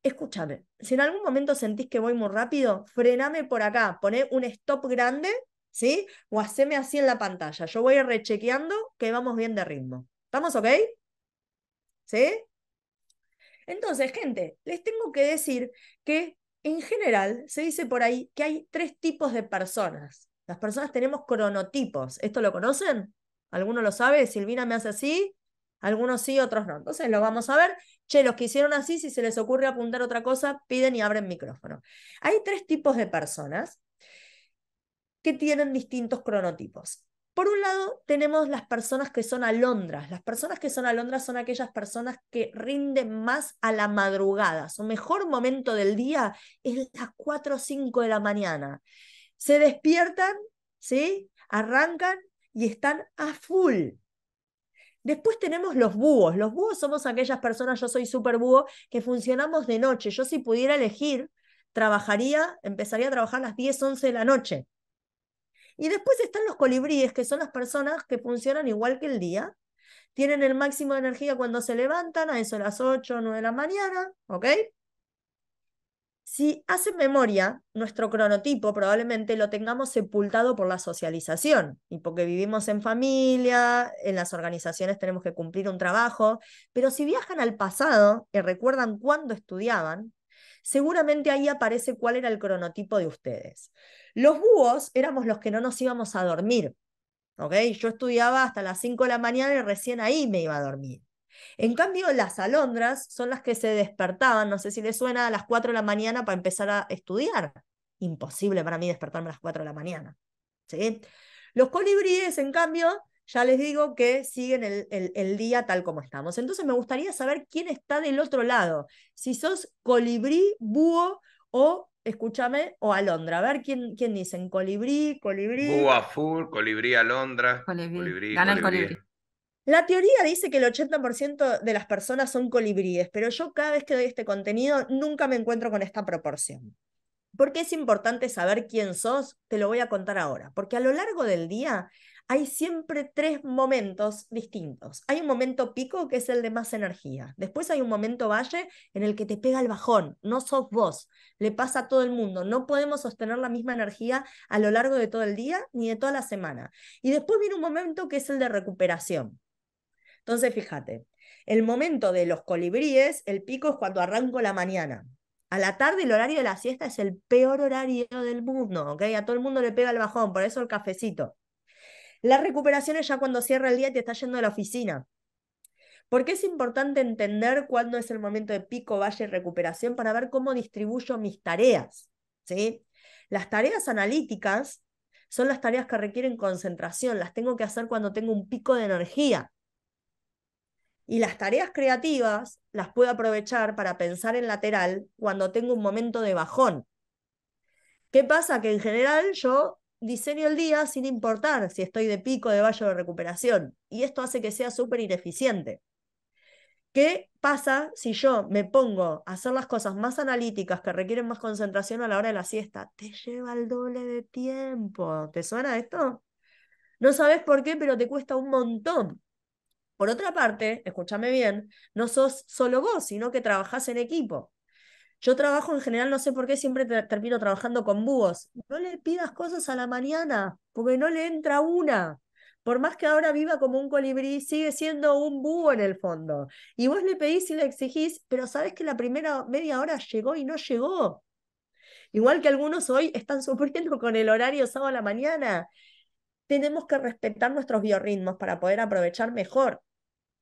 Escúchame, si en algún momento sentís que voy muy rápido, frename por acá, poné un stop grande ¿sí? O haceme así en la pantalla. Yo voy rechequeando que vamos bien de ritmo. ¿Estamos ok? ¿Sí? Entonces, gente, les tengo que decir que en general se dice por ahí que hay tres tipos de personas. Las personas tenemos cronotipos. ¿Esto lo conocen? ¿Alguno lo sabe? Silvina me hace así. Algunos sí, otros no. Entonces lo vamos a ver. Che, los que hicieron así, si se les ocurre apuntar otra cosa, piden y abren micrófono. Hay tres tipos de personas que tienen distintos cronotipos. Por un lado, tenemos las personas que son alondras. Las personas que son alondras son aquellas personas que rinden más a la madrugada. Su mejor momento del día es las 4 o 5 de la mañana. Se despiertan, ¿sí? Arrancan y están a full. Después tenemos los búhos. Los búhos somos aquellas personas, yo soy super búho, que funcionamos de noche. Yo si pudiera elegir, trabajaría, empezaría a trabajar a las 10, 11 de la noche y después están los colibríes, que son las personas que funcionan igual que el día. Tienen el máximo de energía cuando se levantan, a eso las 8 o 9 de la mañana, ¿ok? Si hacen memoria, nuestro cronotipo probablemente lo tengamos sepultado por la socialización y porque vivimos en familia, en las organizaciones tenemos que cumplir un trabajo, pero si viajan al pasado y recuerdan cuándo estudiaban, seguramente ahí aparece cuál era el cronotipo de ustedes. Los búhos éramos los que no nos íbamos a dormir. Yo estudiaba hasta las 5 de la mañana y recién ahí me iba a dormir. En cambio, las alondras son las que se despertaban, no sé si les suena, a las 4 de la mañana para empezar a estudiar. Imposible para mí despertarme a las 4 de la mañana. ¿sí? Los colibríes, en cambio, ya les digo que siguen el, día tal como estamos. Entonces me gustaría saber quién está del otro lado, si sos colibrí, búho o, escúchame, o alondra. A ver quién, quién dicen, colibrí, colibrí. Búho a full, colibrí, alondra. Colibrí, colibrí. La teoría dice que el 80% de las personas son colibríes, pero yo cada vez que doy este contenido nunca me encuentro con esta proporción. ¿Por qué es importante saber quién sos? Te lo voy a contar ahora, porque a lo largo del día hay siempre tres momentos distintos. Hay un momento pico que es el de más energía. Después hay un momento valle en el que te pega el bajón. No sos vos. Le pasa a todo el mundo. No podemos sostener la misma energía a lo largo de todo el día ni de toda la semana. Y después viene un momento que es el de recuperación. Entonces, fíjate, el momento de los colibríes, el pico es cuando arranco la mañana. A la tarde el horario de la siesta es el peor horario del mundo, A todo el mundo le pega el bajón, por eso el cafecito. La recuperación es ya cuando cierra el día y te está yendo a la oficina. Porque es importante entender cuándo es el momento de pico, valle y recuperación para ver cómo distribuyo mis tareas. ¿sí? Las tareas analíticas son las tareas que requieren concentración, las tengo que hacer cuando tengo un pico de energía. Y las tareas creativas las puedo aprovechar para pensar en lateral cuando tengo un momento de bajón. ¿Qué pasa? Que en general yo diseño el día sin importar si estoy de pico de valle de recuperación. Y esto hace que sea súper ineficiente. ¿Qué pasa si yo me pongo a hacer las cosas más analíticas que requieren más concentración a la hora de la siesta? Te lleva el doble de tiempo. ¿Te suena esto? No sabes por qué, pero te cuesta un montón. Por otra parte, escúchame bien, no sos solo vos, sino que trabajás en equipo. Yo trabajo en general, no sé por qué, siempre termino trabajando con búhos. No le pidas cosas a la mañana, porque no le entra una. Por más que ahora viva como un colibrí, sigue siendo un búho en el fondo. Y vos le pedís y le exigís, pero sabés que la primera media hora llegó y no llegó. Igual que algunos hoy están sufriendo con el horario sábado a la mañana. Tenemos que respetar nuestros biorritmos para poder aprovechar mejor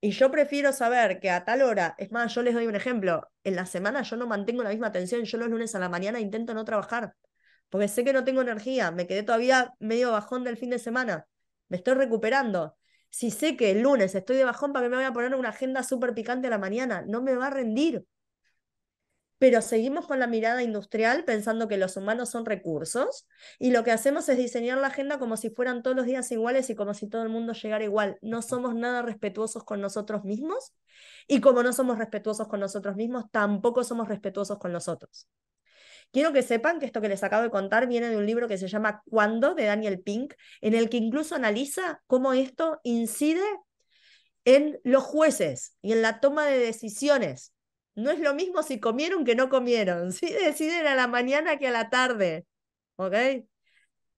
y yo prefiero saber que a tal hora, es más, yo les doy un ejemplo, en la semana yo no mantengo la misma atención, yo los lunes a la mañana intento no trabajar, porque sé que no tengo energía, me quedé todavía medio bajón del fin de semana, me estoy recuperando. Si sé que el lunes estoy de bajón, ¿para qué me voy a poner una agenda súper picante a la mañana? No me va a rendir pero seguimos con la mirada industrial pensando que los humanos son recursos y lo que hacemos es diseñar la agenda como si fueran todos los días iguales y como si todo el mundo llegara igual. No somos nada respetuosos con nosotros mismos y como no somos respetuosos con nosotros mismos, tampoco somos respetuosos con nosotros. Quiero que sepan que esto que les acabo de contar viene de un libro que se llama cuando de Daniel Pink, en el que incluso analiza cómo esto incide en los jueces y en la toma de decisiones no es lo mismo si comieron que no comieron, si deciden a la mañana que a la tarde. ¿Ok?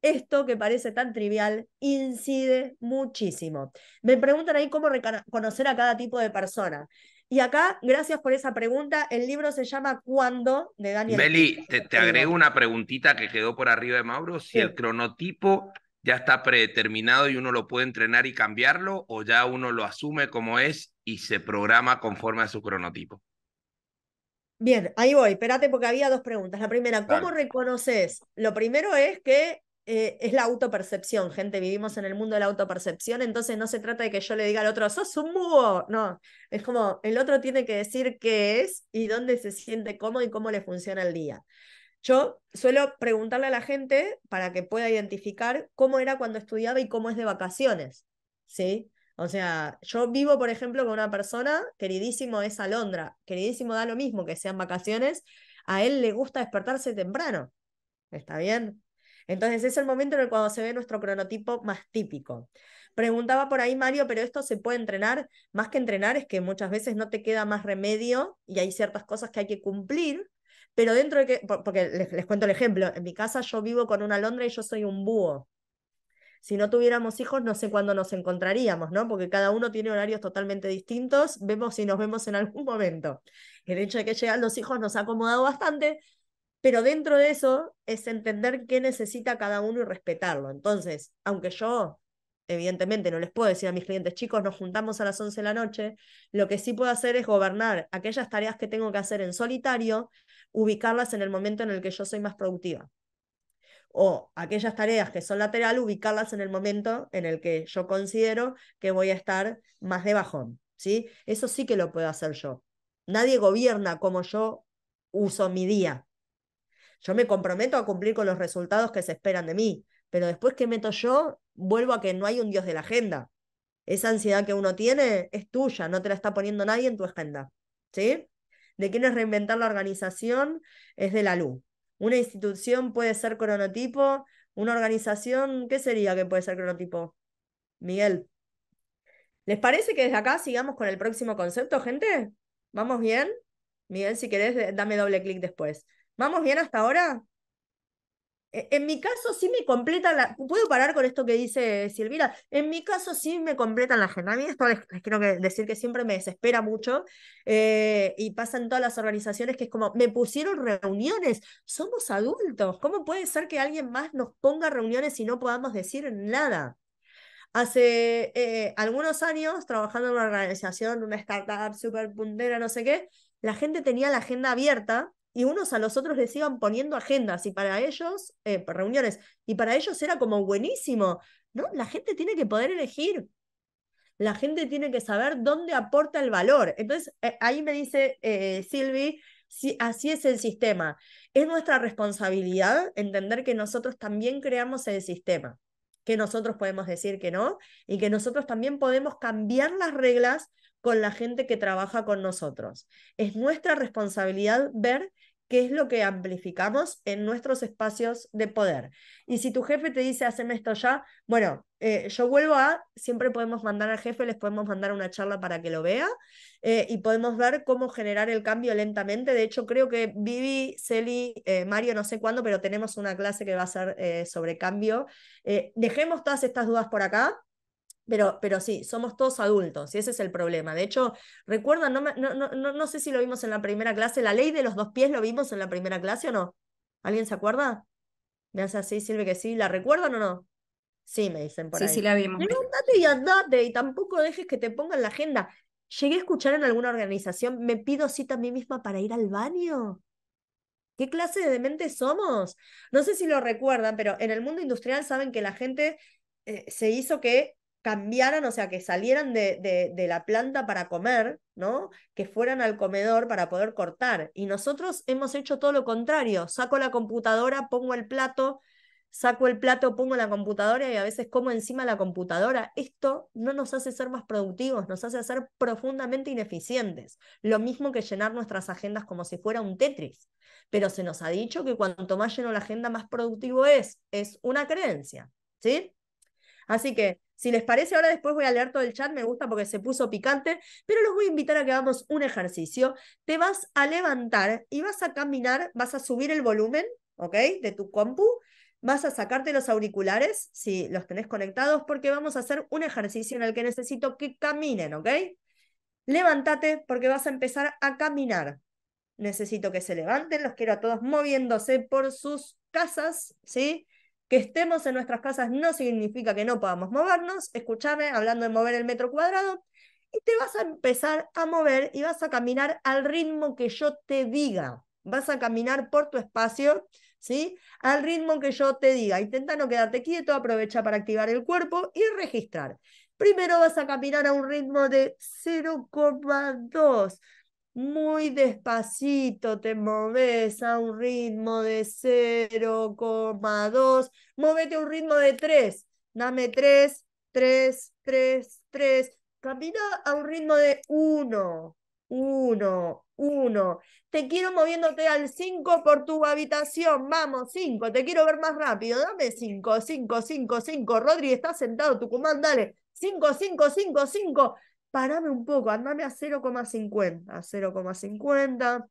Esto que parece tan trivial incide muchísimo. Me preguntan ahí cómo reconocer a cada tipo de persona. Y acá, gracias por esa pregunta, el libro se llama ¿Cuándo? de Daniel. Beli, te, agrego una preguntita que quedó por arriba de Mauro. Si el cronotipo ya está predeterminado y uno lo puede entrenar y cambiarlo, o ya uno lo asume como es y se programa conforme a su cronotipo. Bien, ahí voy. Espérate porque había dos preguntas. La primera, ¿cómo reconoces? Lo primero es que eh, es la autopercepción, gente. Vivimos en el mundo de la autopercepción, entonces no se trata de que yo le diga al otro, sos un búho. No, es como el otro tiene que decir qué es y dónde se siente cómodo y cómo le funciona el día. Yo suelo preguntarle a la gente para que pueda identificar cómo era cuando estudiaba y cómo es de vacaciones. ¿Sí? O sea, yo vivo, por ejemplo, con una persona, queridísimo es Alondra, queridísimo da lo mismo que sean vacaciones, a él le gusta despertarse temprano. ¿Está bien? Entonces es el momento en el cuando se ve nuestro cronotipo más típico. Preguntaba por ahí Mario, pero esto se puede entrenar, más que entrenar es que muchas veces no te queda más remedio y hay ciertas cosas que hay que cumplir, pero dentro de que, porque les cuento el ejemplo, en mi casa yo vivo con una alondra y yo soy un búho si no tuviéramos hijos, no sé cuándo nos encontraríamos, ¿no? Porque cada uno tiene horarios totalmente distintos, vemos si nos vemos en algún momento. El hecho de que llegan los hijos nos ha acomodado bastante, pero dentro de eso es entender qué necesita cada uno y respetarlo. Entonces, aunque yo evidentemente no les puedo decir a mis clientes, chicos, nos juntamos a las 11 de la noche, lo que sí puedo hacer es gobernar aquellas tareas que tengo que hacer en solitario, ubicarlas en el momento en el que yo soy más productiva o aquellas tareas que son lateral, ubicarlas en el momento en el que yo considero que voy a estar más de bajón. ¿sí? Eso sí que lo puedo hacer yo. Nadie gobierna como yo uso mi día. Yo me comprometo a cumplir con los resultados que se esperan de mí, pero después que meto yo, vuelvo a que no hay un dios de la agenda. Esa ansiedad que uno tiene es tuya, no te la está poniendo nadie en tu agenda. ¿Sí? ¿De quién es reinventar la organización? Es de la luz. Una institución puede ser cronotipo, una organización, ¿qué sería que puede ser cronotipo? Miguel. ¿Les parece que desde acá sigamos con el próximo concepto, gente? ¿Vamos bien? Miguel, si querés, dame doble clic después. ¿Vamos bien hasta ahora? Eh, en mi caso sí me completan la... ¿Puedo parar con esto que dice Silvira? En mi caso sí me completan la agenda. A mí esto les, quiero decir que siempre me desespera mucho eh, y pasa en todas las organizaciones que es como, me pusieron reuniones, somos adultos, ¿cómo puede ser que alguien más nos ponga reuniones y no podamos decir nada? Hace eh, algunos años, trabajando en una organización, una startup súper puntera, no sé qué, la gente tenía la agenda abierta y unos a los otros les iban poniendo agendas y para ellos, eh, reuniones, y para ellos era como buenísimo, ¿no? La gente tiene que poder elegir, la gente tiene que saber dónde aporta el valor. Entonces, eh, ahí me dice eh, Silvi, si, así es el sistema. Es nuestra responsabilidad entender que nosotros también creamos el sistema, que nosotros podemos decir que no y que nosotros también podemos cambiar las reglas con la gente que trabaja con nosotros. Es nuestra responsabilidad ver qué es lo que amplificamos en nuestros espacios de poder. Y si tu jefe te dice, haceme esto ya, bueno, eh, yo vuelvo a, siempre podemos mandar al jefe, les podemos mandar una charla para que lo vea eh, y podemos ver cómo generar el cambio lentamente. De hecho, creo que Vivi, Celi, eh, Mario, no sé cuándo, pero tenemos una clase que va a ser sobre cambio. dejemos todas estas dudas por acá pero, pero sí, somos todos adultos y ese es el problema. De hecho, recuerdan, no, sé si lo vimos en la primera clase, la ley de los dos pies lo vimos en la primera clase o no. ¿Alguien se acuerda? Me hace así, sirve que sí. ¿La recuerdan o no? Sí, me dicen por ahí. Sí, sí, la vimos. andate y andate y tampoco dejes que te pongan la agenda. Llegué a escuchar en alguna organización, me pido cita a mí misma para ir al baño. ¿Qué clase de dementes somos? No sé si lo recuerdan, pero en el mundo industrial saben que la gente eh, se hizo que cambiaran, o sea, que salieran de, la planta para comer, ¿no? Que fueran al comedor para poder cortar. Y nosotros hemos hecho todo lo contrario. Saco la computadora, pongo el plato, saco el plato, pongo la computadora y a veces como encima la computadora. Esto no nos hace ser más productivos, nos hace ser profundamente ineficientes. Lo mismo que llenar nuestras agendas como si fuera un Tetris. Pero se nos ha dicho que cuanto más lleno la agenda, más productivo es. Es una creencia, ¿sí? Así que si les parece, ahora después voy a leer todo el chat, me gusta porque se puso picante, pero los voy a invitar a que hagamos un ejercicio. Te vas a levantar y vas a caminar, vas a subir el volumen, ¿ok? De tu compu, vas a sacarte los auriculares, si los tenés conectados, porque vamos a hacer un ejercicio en el que necesito que caminen, ¿ok? Levántate porque vas a empezar a caminar. Necesito que se levanten, los quiero a todos moviéndose por sus casas, ¿sí? Que estemos en nuestras casas no significa que no podamos movernos. Escúchame, hablando de mover el metro cuadrado, y te vas a empezar a mover y vas a caminar al ritmo que yo te diga. Vas a caminar por tu espacio, ¿sí? Al ritmo que yo te diga. Intenta no quedarte quieto, aprovecha para activar el cuerpo y registrar. Primero vas a caminar a un ritmo de 0,2 muy despacito te moves a un ritmo de 0,2, móvete a un ritmo de 3, dame 3, 3, 3, 3, camina a un ritmo de 1, 1, 1, te quiero moviéndote al 5 por tu habitación, vamos, 5, te quiero ver más rápido, dame 5, 5, 5, 5, Rodri, estás sentado, Tucumán, dale, 5, 5, 5, 5, parame un poco, andame a 0,50, 0,50,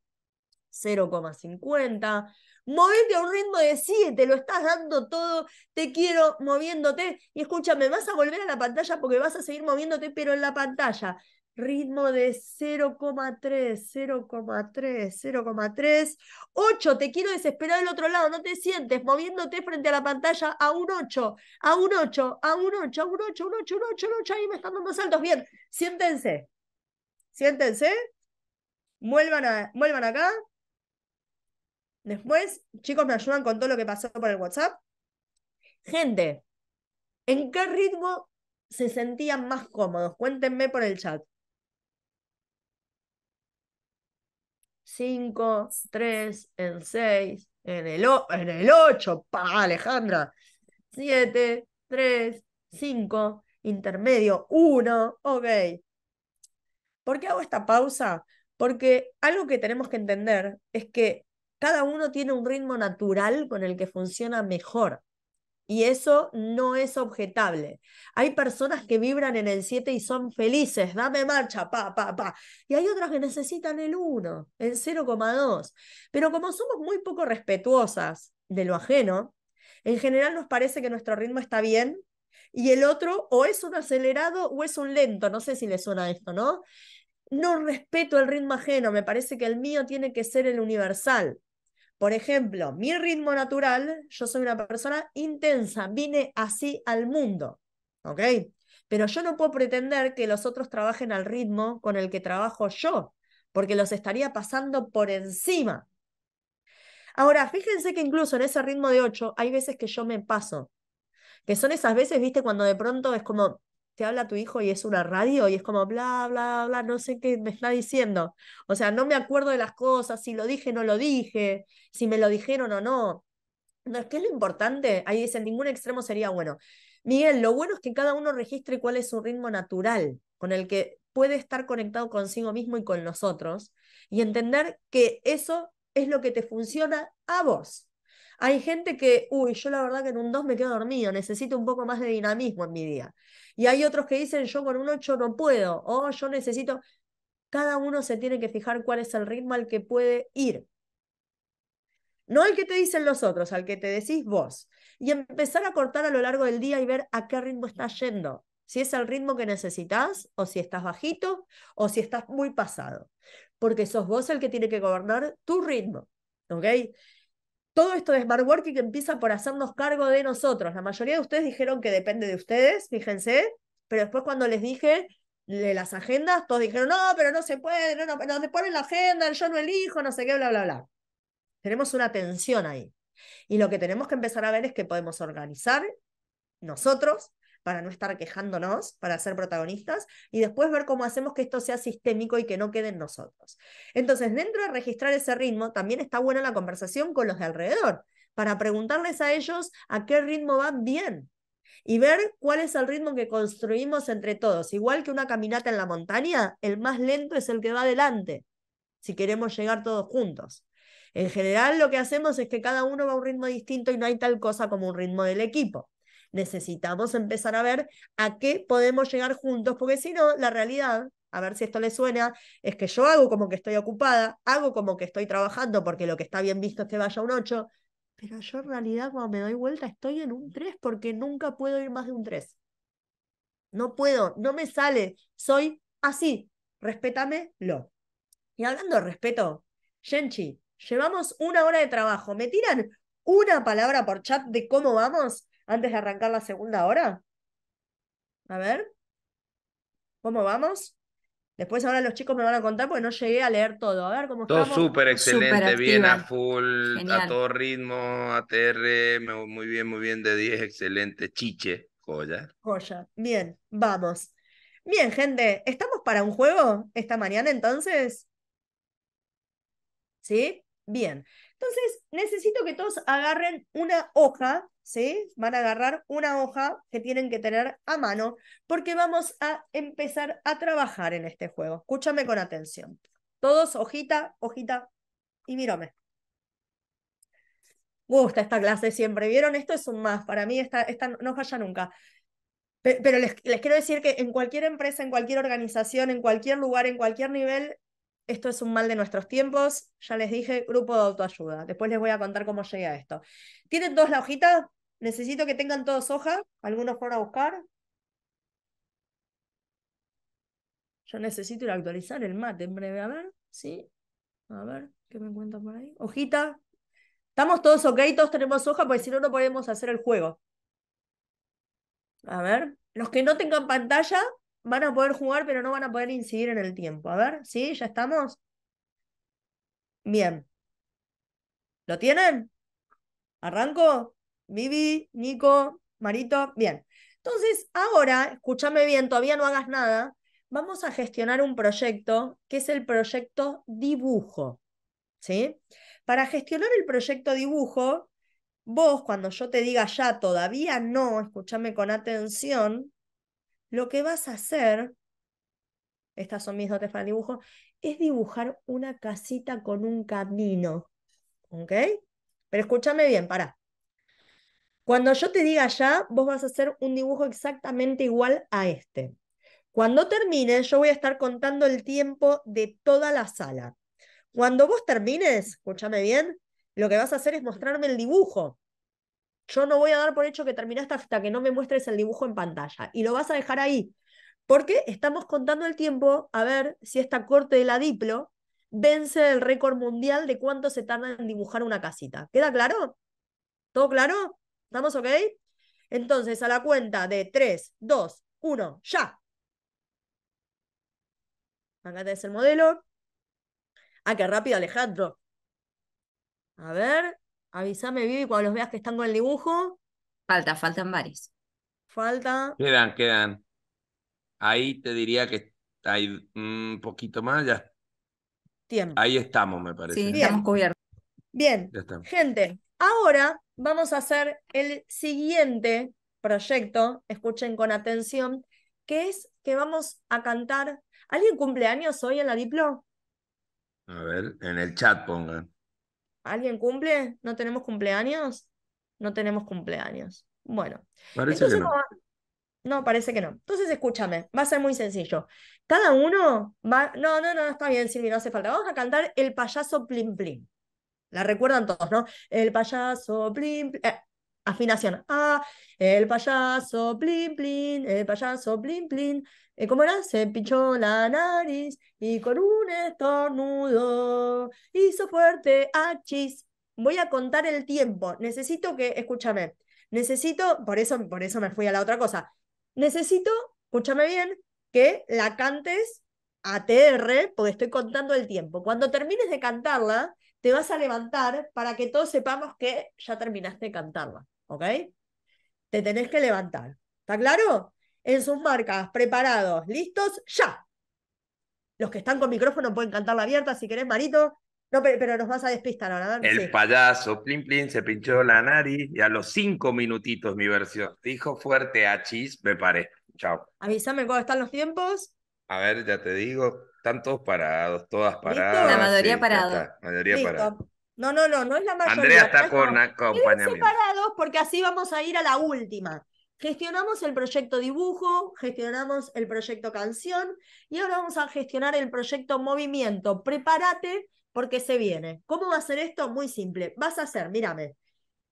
0,50. Movete a un ritmo de 7, lo estás dando todo, te quiero moviéndote. Y escúchame, vas a volver a la pantalla porque vas a seguir moviéndote, pero en la pantalla ritmo de 0,3, 0,3, 0,3, 8, te quiero desesperar del otro lado, no te sientes moviéndote frente a la pantalla a un 8, a un 8, a un 8, a un 8, a un 8, a un 8, a un 8, ahí me están dando saltos, bien, siéntense, siéntense, vuelvan, a, vuelvan acá, después, chicos, me ayudan con todo lo que pasó por el WhatsApp, gente, ¿en qué ritmo se sentían más cómodos? Cuéntenme por el chat. 5, 3, en 6, en el, 8, pa, Alejandra. 7, 3, 5, intermedio, 1, ok. ¿Por qué hago esta pausa? Porque algo que tenemos que entender es que cada uno tiene un ritmo natural con el que funciona mejor. Y eso no es objetable. Hay personas que vibran en el 7 y son felices, dame marcha, pa, pa, pa. Y hay otras que necesitan el 1, el 0,2. Pero como somos muy poco respetuosas de lo ajeno, en general nos parece que nuestro ritmo está bien y el otro o es un acelerado o es un lento. No sé si le suena esto, ¿no? No respeto el ritmo ajeno, me parece que el mío tiene que ser el universal. Por ejemplo, mi ritmo natural, yo soy una persona intensa, vine así al mundo, ¿ok? Pero yo no puedo pretender que los otros trabajen al ritmo con el que trabajo yo, porque los estaría pasando por encima. Ahora, fíjense que incluso en ese ritmo de 8 hay veces que yo me paso, que son esas veces, viste, cuando de pronto es como, te habla tu hijo y es una radio y es como bla, bla, bla, no sé qué me está diciendo. O sea, no me acuerdo de las cosas, si lo dije, no lo dije, si me lo dijeron o no. No, es que lo importante. Ahí dicen, ningún extremo sería bueno. Miguel, lo bueno es que cada uno registre cuál es su ritmo natural, con el que puede estar conectado consigo mismo y con nosotros, y entender que eso es lo que te funciona a vos. Hay gente que, uy, yo la verdad que en un 2 me quedo dormido, necesito un poco más de dinamismo en mi día. Y hay otros que dicen, yo con un 8 no puedo, o yo necesito... Cada uno se tiene que fijar cuál es el ritmo al que puede ir. No al que te dicen los otros, al que te decís vos. Y empezar a cortar a lo largo del día y ver a qué ritmo estás yendo. Si es el ritmo que necesitas, o si estás bajito, o si estás muy pasado. Porque sos vos el que tiene que gobernar tu ritmo. ¿Ok? todo esto de smart working empieza por hacernos cargo de nosotros. La mayoría de ustedes dijeron que depende de ustedes, fíjense, pero después cuando les dije las agendas, todos dijeron, no, pero no se puede, no, no, pone la agenda, yo no elijo, no sé qué, bla, bla, bla. Tenemos una tensión ahí. Y lo que tenemos que empezar a ver es que podemos organizar nosotros para no estar quejándonos, para ser protagonistas, y después ver cómo hacemos que esto sea sistémico y que no quede en nosotros. Entonces, dentro de registrar ese ritmo, también está buena la conversación con los de alrededor, para preguntarles a ellos a qué ritmo va bien, y ver cuál es el ritmo que construimos entre todos. Igual que una caminata en la montaña, el más lento es el que va adelante, si queremos llegar todos juntos. En general lo que hacemos es que cada uno va a un ritmo distinto y no hay tal cosa como un ritmo del equipo necesitamos empezar a ver a qué podemos llegar juntos, porque si no, la realidad a ver si esto le suena, es que yo hago como que estoy ocupada, hago como que estoy trabajando porque lo que está bien visto es que vaya un 8, pero yo en realidad cuando me doy vuelta estoy en un 3 porque nunca puedo ir más de un 3. No puedo, no me sale, soy así, respétame lo. Y hablando de respeto, Genchi, llevamos una hora de trabajo, me tiran una palabra por chat de cómo vamos antes de arrancar la segunda hora? A ver, ¿cómo vamos? Después ahora los chicos me van a contar porque no llegué a leer todo. A ver cómo Todo súper excelente, bien a full, a todo ritmo, ATR, muy bien, muy bien, de 10, excelente. Chiche, joya. Joya, bien, vamos. Bien, gente, ¿estamos para un juego esta mañana entonces? ¿Sí? Bien. Entonces, necesito que todos agarren una hoja ¿sí? Van a agarrar una hoja que tienen que tener a mano porque vamos a empezar a trabajar en este juego. Escúchame con atención. Todos, hojita, hojita y mírame. Gusta uh, esta clase siempre. ¿Vieron? Esto es un más. Para mí esta no falla nunca. Pero les, les, quiero decir que en cualquier empresa, en cualquier organización, en cualquier lugar, en cualquier nivel, esto es un mal de nuestros tiempos, ya les dije, grupo de autoayuda. Después les voy a contar cómo llegué a esto. ¿Tienen todos la hojita? Necesito que tengan todos hoja. ¿Algunos fueron a buscar? Yo necesito ir a actualizar el mate en breve. A ver, sí. A ver, ¿qué me encuentro por ahí? Hojita. ¿Estamos todos ok? ¿Todos tenemos hoja? Porque si no, no podemos hacer el juego. A ver, los que no tengan pantalla, van a poder jugar, pero no van a poder incidir en el tiempo. A ver, ¿sí? ¿Ya estamos? Bien. ¿Lo tienen? ¿Arranco? Vivi, Nico, Marito. Bien. Entonces, ahora, escúchame bien, todavía no hagas nada. Vamos a gestionar un proyecto que es el proyecto dibujo. ¿Sí? Para gestionar el proyecto dibujo, vos, cuando yo te diga ya todavía no, escúchame con atención, lo que vas a hacer, estas son mis dotes para el dibujo, es dibujar una casita con un camino. ¿Ok? Pero escúchame bien, para. Cuando yo te diga ya, vos vas a hacer un dibujo exactamente igual a este. Cuando termines, yo voy a estar contando el tiempo de toda la sala. Cuando vos termines, escúchame bien, lo que vas a hacer es mostrarme el dibujo yo no voy a dar por hecho que terminaste hasta que no me muestres el dibujo en pantalla. Y lo vas a dejar ahí. Porque estamos contando el tiempo a ver si esta corte de la Diplo vence el récord mundial de cuánto se tarda en dibujar una casita. ¿Queda claro? ¿Todo claro? ¿Estamos ok? Entonces, a la cuenta de 3, 2, 1, ya. Acá tenés el modelo. Ah, qué rápido, Alejandro. A ver, Avísame, Vivi, cuando los veas que están con el dibujo. Falta, faltan varios. Falta. Quedan, quedan. Ahí te diría que hay un poquito más, ya. Tiempo. Ahí estamos, me parece. Sí, estamos cubiertos. Bien, ya estamos. gente, ahora vamos a hacer el siguiente proyecto, escuchen con atención, que es que vamos a cantar. ¿Alguien cumpleaños hoy en la Diplo? A ver, en el chat pongan. ¿Alguien cumple? ¿No tenemos cumpleaños? No tenemos cumpleaños. Bueno. no. parece que no. Entonces, escúchame, va a ser muy sencillo. Cada uno va. No, no, no, está bien, Silvi, no hace falta. Vamos a cantar El payaso Plim Plim. La recuerdan todos, ¿no? El payaso Plim Plim. Eh, afinación. Ah, el payaso Plim Plim, el payaso Plim Plim. Eh, ¿Cómo era? Se pinchó la nariz y con un estornudo hizo fuerte achis. Voy a contar el tiempo. Necesito que, escúchame, necesito, por eso, por eso me fui a la otra cosa. Necesito, escúchame bien, que la cantes ATR, porque estoy contando el tiempo. Cuando termines de cantarla, te vas a levantar para que todos sepamos que ya terminaste de cantarla, ¿ok? Te tenés que levantar. ¿Está claro? en sus marcas, preparados, listos, ya. Los que están con micrófono pueden cantarla abierta si querés, Marito. No, pero, nos vas a despistar ahora. ¿no? El payaso, plim plim se pinchó la nariz y a los cinco minutitos mi versión. Dijo fuerte a chis, me paré. Chao. Avísame cuándo están los tiempos. A ver, ya te digo, están todos parados, todas paradas. La mayoría parada. No, no, no, no es la mayoría. Andrea está con acompañamiento. separados porque así vamos a ir a la última. Gestionamos el proyecto dibujo, gestionamos el proyecto canción y ahora vamos a gestionar el proyecto movimiento. Prepárate porque se viene. ¿Cómo va a ser esto? Muy simple. Vas a hacer, mírame,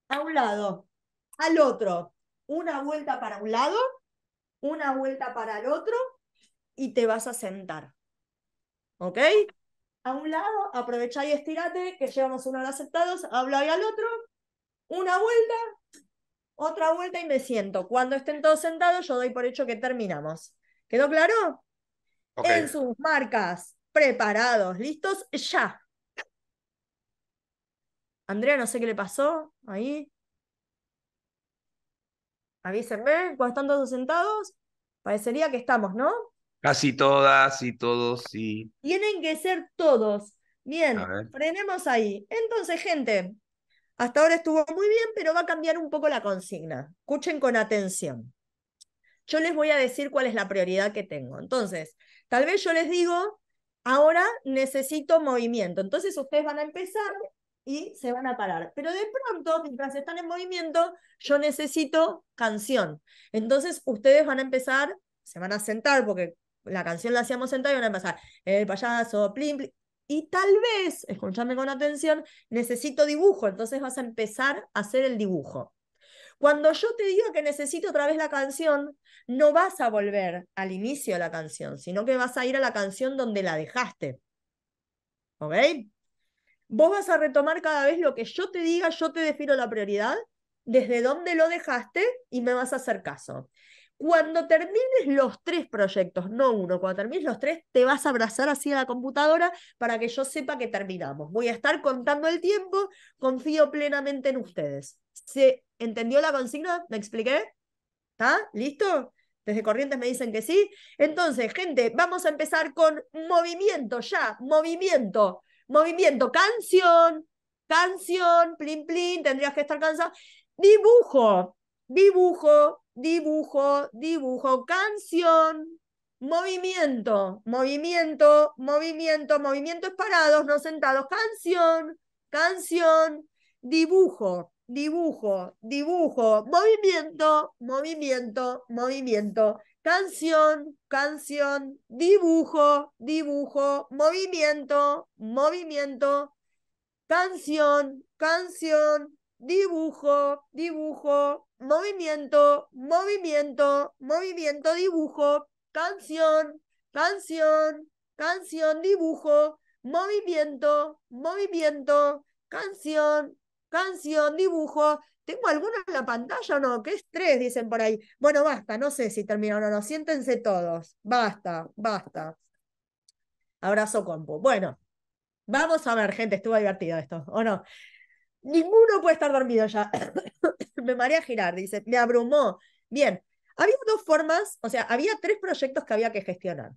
a un lado, al otro, una vuelta para un lado, una vuelta para el otro y te vas a sentar. ¿Ok? A un lado, aprovecha y estirate, que llevamos una hora sentados, habla y al otro, una vuelta, otra vuelta y me siento. Cuando estén todos sentados, yo doy por hecho que terminamos. ¿Quedó claro? En sus marcas, preparados, listos, ya. Andrea, no sé qué le pasó ahí. Avísenme, cuando están todos sentados, parecería que estamos, ¿no? Casi todas y todos, sí. Tienen que ser todos. Bien, frenemos ahí. Entonces, gente, hasta ahora estuvo muy bien, pero va a cambiar un poco la consigna. Escuchen con atención. Yo les voy a decir cuál es la prioridad que tengo. Entonces, tal vez yo les digo, ahora necesito movimiento. Entonces ustedes van a empezar y se van a parar. Pero de pronto, mientras están en movimiento, yo necesito canción. Entonces ustedes van a empezar, se van a sentar porque la canción la hacíamos sentar y van a empezar, el payaso, plim, plim y tal vez, escúchame con atención, necesito dibujo, entonces vas a empezar a hacer el dibujo. Cuando yo te diga que necesito otra vez la canción, no vas a volver al inicio de la canción, sino que vas a ir a la canción donde la dejaste. ¿Ok? Vos vas a retomar cada vez lo que yo te diga, yo te defino la prioridad, desde donde lo dejaste y me vas a hacer caso. Cuando termines los tres proyectos, no uno, cuando termines los tres, te vas a abrazar así a la computadora para que yo sepa que terminamos. Voy a estar contando el tiempo, confío plenamente en ustedes. ¿Se entendió la consigna? ¿Me expliqué? ¿Está? ¿Listo? Desde Corrientes me dicen que sí. Entonces, gente, vamos a empezar con movimiento ya, movimiento, movimiento, canción, canción, plin plin, tendrías que estar cansado. Dibujo, dibujo, dibujo, dibujo, canción, movimiento, movimiento, movimiento, movimientos parados, no sentados, canción, canción, dibujo, dibujo, dibujo, movimiento, movimiento, movimiento, canción, canción, dibujo, dibujo, movimiento, movimiento, canción, canción, dibujo, dibujo, movimiento, movimiento, movimiento, dibujo, canción, canción, canción, dibujo, movimiento, movimiento, canción, canción, dibujo. ¿Tengo alguno en la pantalla o no? ¿Qué tres Dicen por ahí. Bueno, basta, no sé si terminaron o no. Siéntense todos. Basta, basta. Abrazo compu. Bueno, vamos a ver, gente, estuvo divertido esto, ¿o no? Ninguno puede estar dormido ya. me maría girar, dice, me abrumó. Bien, había dos formas, o sea, había tres proyectos que había que gestionar.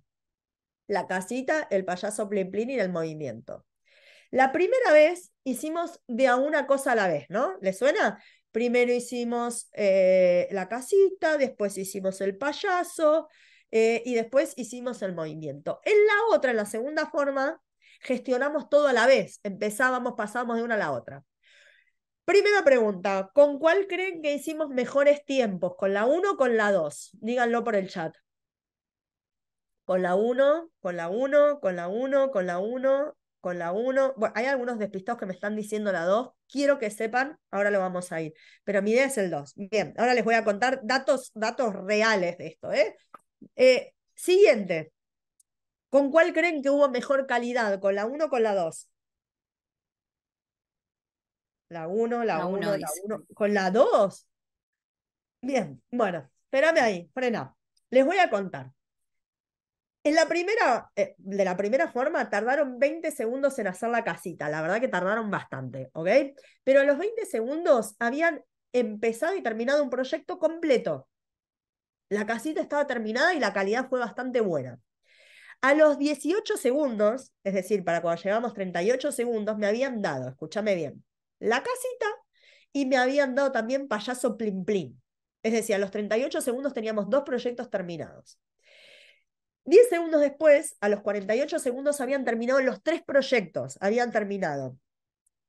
La casita, el payaso Plin y el movimiento. La primera vez hicimos de a una cosa a la vez, ¿no? ¿Le suena? Primero hicimos eh, la casita, después hicimos el payaso eh, y después hicimos el movimiento. En la otra, en la segunda forma, gestionamos todo a la vez. Empezábamos, pasábamos de una a la otra. Primera pregunta, ¿con cuál creen que hicimos mejores tiempos? ¿Con la 1 o con la 2? Díganlo por el chat. Con la 1, con la 1, con la 1, con la 1, con la 1. hay algunos despistados que me están diciendo la 2. Quiero que sepan, ahora lo vamos a ir. Pero mi idea es el 2. Bien, ahora les voy a contar datos, reales de esto. ¿eh? Eh, siguiente. ¿Con cuál creen que hubo mejor calidad? ¿Con la 1 o con la 2? La 1, la 1, la 1. Con la 2. Bien, bueno, espérame ahí, frena. Les voy a contar. En la primera, eh, de la primera forma, tardaron 20 segundos en hacer la casita. La verdad que tardaron bastante, ¿ok? Pero a los 20 segundos habían empezado y terminado un proyecto completo. La casita estaba terminada y la calidad fue bastante buena. A los 18 segundos, es decir, para cuando llegamos 38 segundos, me habían dado, escúchame bien, la casita y me habían dado también payaso Plim Plim. Es decir, a los 38 segundos teníamos dos proyectos terminados. 10 segundos después, a los 48 segundos, habían terminado los tres proyectos. Habían terminado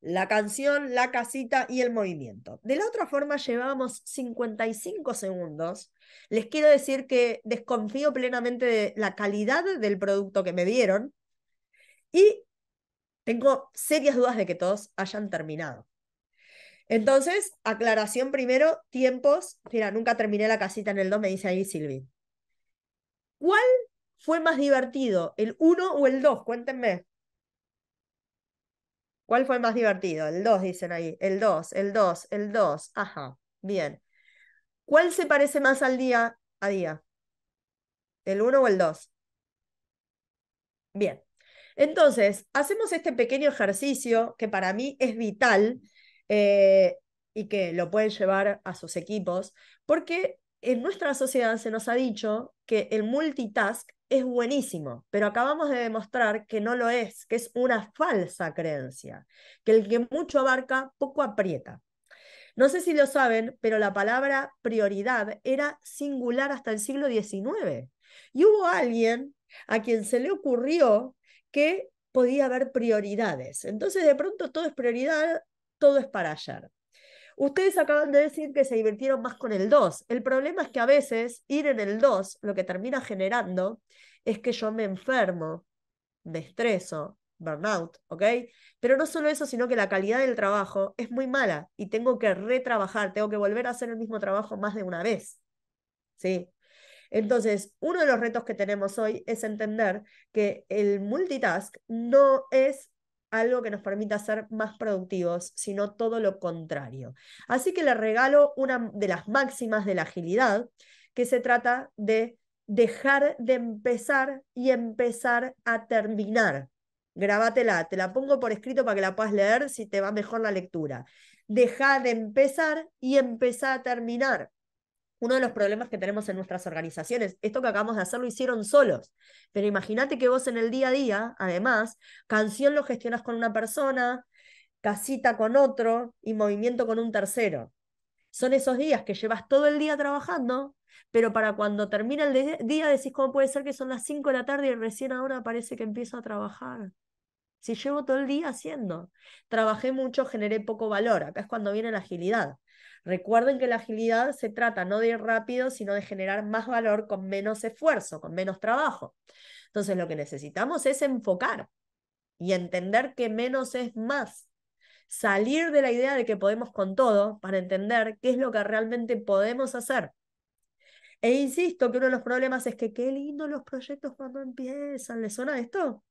la canción, la casita y el movimiento. De la otra forma, llevábamos 55 segundos. Les quiero decir que desconfío plenamente de la calidad del producto que me dieron y tengo serias dudas de que todos hayan terminado. Entonces, aclaración primero, tiempos. Mira, nunca terminé la casita en el 2, me dice ahí Silvi. ¿Cuál fue más divertido, el 1 o el 2? Cuéntenme. ¿Cuál fue más divertido? El 2, dicen ahí. El 2, el 2, el 2. Ajá, bien. ¿Cuál se parece más al día a día? ¿El 1 o el 2? Bien. Entonces, hacemos este pequeño ejercicio que para mí es vital eh, y que lo pueden llevar a sus equipos, porque en nuestra sociedad se nos ha dicho que el multitask es buenísimo, pero acabamos de demostrar que no lo es, que es una falsa creencia, que el que mucho abarca, poco aprieta. No sé si lo saben, pero la palabra prioridad era singular hasta el siglo XIX. Y hubo alguien a quien se le ocurrió que podía haber prioridades. Entonces, de pronto, todo es prioridad, todo es para ayer. Ustedes acaban de decir que se divirtieron más con el 2. El problema es que a veces ir en el 2 lo que termina generando es que yo me enfermo, me estreso, burnout, ¿ok? Pero no solo eso, sino que la calidad del trabajo es muy mala y tengo que retrabajar, tengo que volver a hacer el mismo trabajo más de una vez. ¿Sí? Entonces, uno de los retos que tenemos hoy es entender que el multitask no es algo que nos permita ser más productivos, sino todo lo contrario. Así que le regalo una de las máximas de la agilidad, que se trata de dejar de empezar y empezar a terminar. Grábatela, te la pongo por escrito para que la puedas leer si te va mejor la lectura. Deja de empezar y empezar a terminar uno de los problemas que tenemos en nuestras organizaciones. Esto que acabamos de hacer lo hicieron solos, pero imagínate que vos en el día a día, además, canción lo gestionas con una persona, casita con otro y movimiento con un tercero. Son esos días que llevas todo el día trabajando, pero para cuando termina el día decís, ¿cómo puede ser que son las 5 de la tarde y recién ahora parece que empiezo a trabajar? Si llevo todo el día haciendo, trabajé mucho, generé poco valor. Acá es cuando viene la agilidad. Recuerden que la agilidad se trata no de ir rápido, sino de generar más valor con menos esfuerzo, con menos trabajo. Entonces lo que necesitamos es enfocar y entender que menos es más. Salir de la idea de que podemos con todo para entender qué es lo que realmente podemos hacer. E insisto que uno de los problemas es que qué lindo los proyectos cuando empiezan. ¿Les suena esto?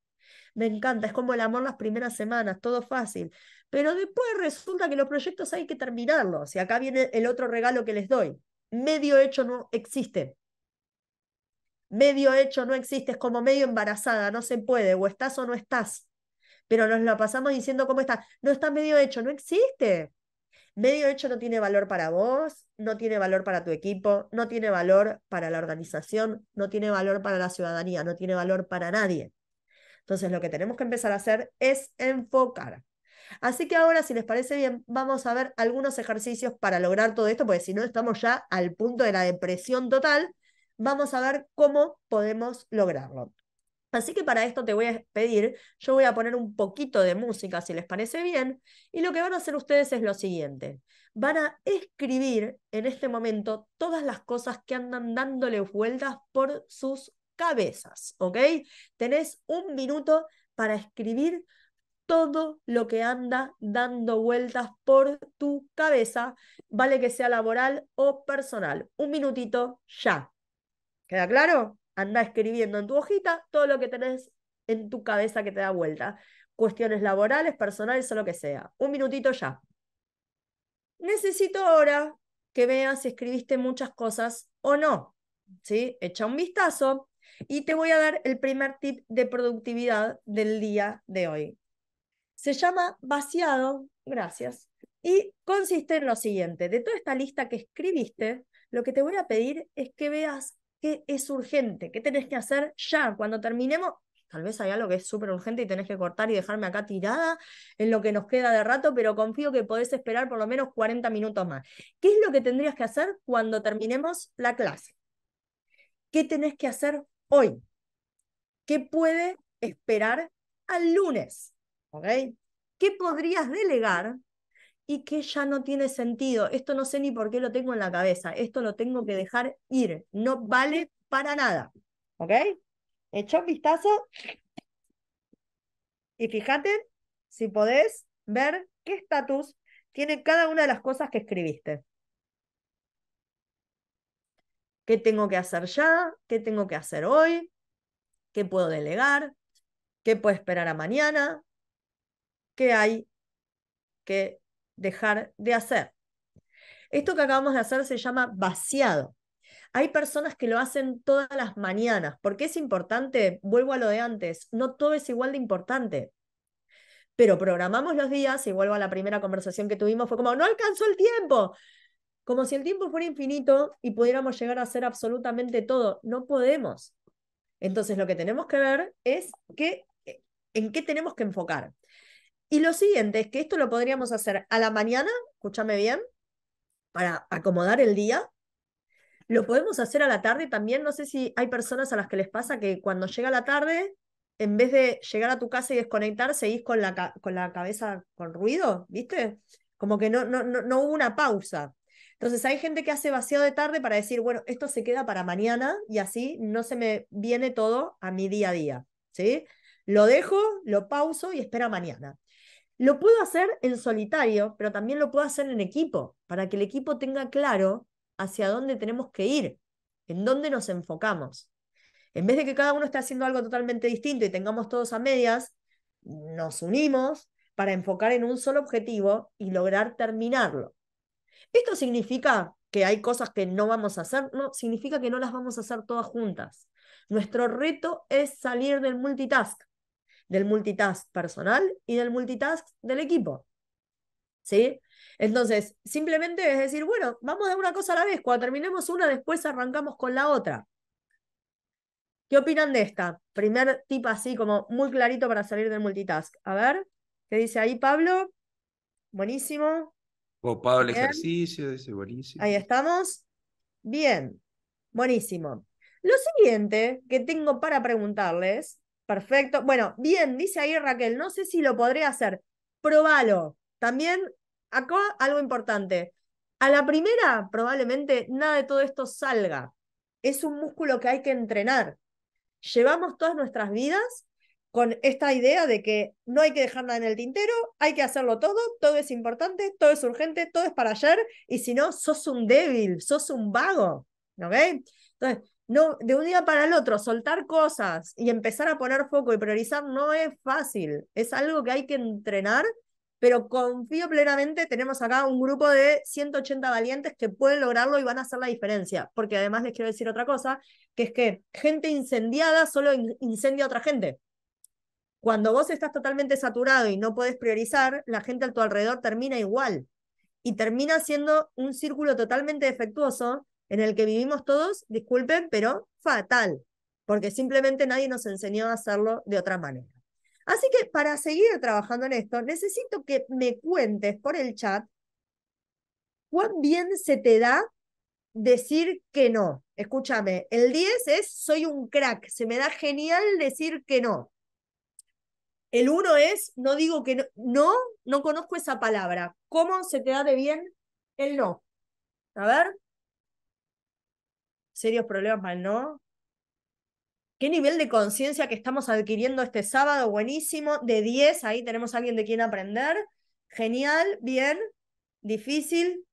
Me encanta, es como el amor las primeras semanas, todo fácil. Pero después resulta que los proyectos hay que terminarlos. Y acá viene el otro regalo que les doy. Medio hecho no existe. Medio hecho no existe, es como medio embarazada, no se puede, o estás o no estás. Pero nos lo pasamos diciendo cómo está No está medio hecho, no existe medio hecho no tiene valor para vos, no tiene valor para tu equipo, no tiene valor para la organización, no tiene valor para la ciudadanía, no tiene valor para nadie. Entonces, lo que tenemos que empezar a hacer es enfocar. Así que ahora, si les parece bien, vamos a ver algunos ejercicios para lograr todo esto, porque si no estamos ya al punto de la depresión total, vamos a ver cómo podemos lograrlo. Así que para esto te voy a pedir, yo voy a poner un poquito de música si les parece bien, y lo que van a hacer ustedes es lo siguiente, van a escribir en este momento todas las cosas que andan dándole vueltas por sus cabezas, ¿ok? Tenés un minuto para escribir todo lo que anda dando vueltas por tu cabeza, vale que sea laboral o personal. Un minutito ya. ¿Queda claro? Anda escribiendo en tu hojita todo lo que tenés en tu cabeza que te da vuelta. Cuestiones laborales, personales o lo que sea. Un minutito ya. Necesito ahora que veas si escribiste muchas cosas o no. ¿Sí? Echa un vistazo y te voy a dar el primer tip de productividad del día de hoy. Se llama vaciado, gracias, y consiste en lo siguiente. De toda esta lista que escribiste, lo que te voy a pedir es que veas qué es urgente, qué tenés que hacer ya. Cuando terminemos, tal vez haya algo que es súper urgente y tenés que cortar y dejarme acá tirada en lo que nos queda de rato, pero confío que podés esperar por lo menos 40 minutos más. ¿Qué es lo que tendrías que hacer cuando terminemos la clase? ¿Qué tenés que hacer hoy. ¿Qué puede esperar al lunes? ¿Ok? ¿Qué podrías delegar y que ya no tiene sentido? Esto no sé ni por qué lo tengo en la cabeza. Esto lo tengo que dejar ir. No vale para nada. ¿Ok? Echa un vistazo y fíjate si podés ver qué estatus tiene cada una de las cosas que escribiste. ¿Qué tengo que hacer ya? ¿Qué tengo que hacer hoy? ¿Qué puedo delegar? ¿Qué puedo esperar a mañana? ¿Qué hay que dejar de hacer? Esto que acabamos de hacer se llama vaciado. Hay personas que lo hacen todas las mañanas. ¿Por qué es importante? Vuelvo a lo de antes. No todo es igual de importante pero programamos los días y vuelvo a la primera conversación que tuvimos, fue como, no alcanzó el tiempo como si el tiempo fuera infinito y pudiéramos llegar a hacer absolutamente todo. No podemos. Entonces lo que tenemos que ver es que, eh, en qué tenemos que enfocar. Y lo siguiente es que esto lo podríamos hacer a la mañana, escúchame bien, para acomodar el día. Lo podemos hacer a la tarde también. No sé si hay personas a las que les pasa que cuando llega la tarde, en vez de llegar a tu casa y desconectar, seguís con la, con la cabeza con ruido, ¿viste? Como que no, no, no, no hubo una pausa. Entonces hay gente que hace vaciado de tarde para decir, bueno, esto se queda para mañana y así no se me viene todo a mi día a día, ¿sí? Lo dejo, lo pauso y espera mañana. Lo puedo hacer en solitario, pero también lo puedo hacer en equipo, para que el equipo tenga claro hacia dónde tenemos que ir, en dónde nos enfocamos. En vez de que cada uno esté haciendo algo totalmente distinto y tengamos todos a medias, nos unimos para enfocar en un solo objetivo y lograr terminarlo. ¿Esto significa que hay cosas que no vamos a hacer? No, significa que no las vamos a hacer todas juntas. Nuestro reto es salir del multitask, del multitask personal y del multitask del equipo. ¿Sí? Entonces, simplemente es decir, bueno, vamos de una cosa a la vez. Cuando terminemos una, después arrancamos con la otra. ¿Qué opinan de esta? Primer tip así, como muy clarito para salir del multitask. A ver, ¿qué dice ahí Pablo? Buenísimo. Copado el ejercicio, dice, buenísimo. Ahí estamos. Bien, buenísimo. Lo siguiente que tengo para preguntarles, perfecto. Bueno, bien, dice ahí Raquel, no sé si lo podré hacer. Probalo. También acá algo importante. A la primera, probablemente nada de todo esto salga. Es un músculo que hay que entrenar. Llevamos todas nuestras vidas con esta idea de que no hay que dejar nada en el tintero, hay que hacerlo todo, todo es importante, todo es urgente, todo es para ayer, y si no, sos un débil, sos un vago, ¿ok? Entonces, no, de un día para el otro, soltar cosas y empezar a poner foco y priorizar no es fácil, es algo que hay que entrenar, pero confío plenamente, tenemos acá un grupo de 180 valientes que pueden lograrlo y van a hacer la diferencia, porque además les quiero decir otra cosa, que es que gente incendiada solo incendia a otra gente. Cuando vos estás totalmente saturado y no podés priorizar, la gente a tu alrededor termina igual y termina siendo un círculo totalmente defectuoso en el que vivimos todos, disculpen, pero fatal, porque simplemente nadie nos enseñó a hacerlo de otra manera. Así que para seguir trabajando en esto, necesito que me cuentes por el chat cuán bien se te da decir que no. Escúchame, el 10 es soy un crack, se me da genial decir que no. El uno es, no digo que no, no, no conozco esa palabra. ¿Cómo se te da de bien el no? A ver. Serios problemas el no. ¿Qué nivel de conciencia que estamos adquiriendo este sábado? Buenísimo. De 10, ahí tenemos a alguien de quien aprender. Genial, bien, difícil.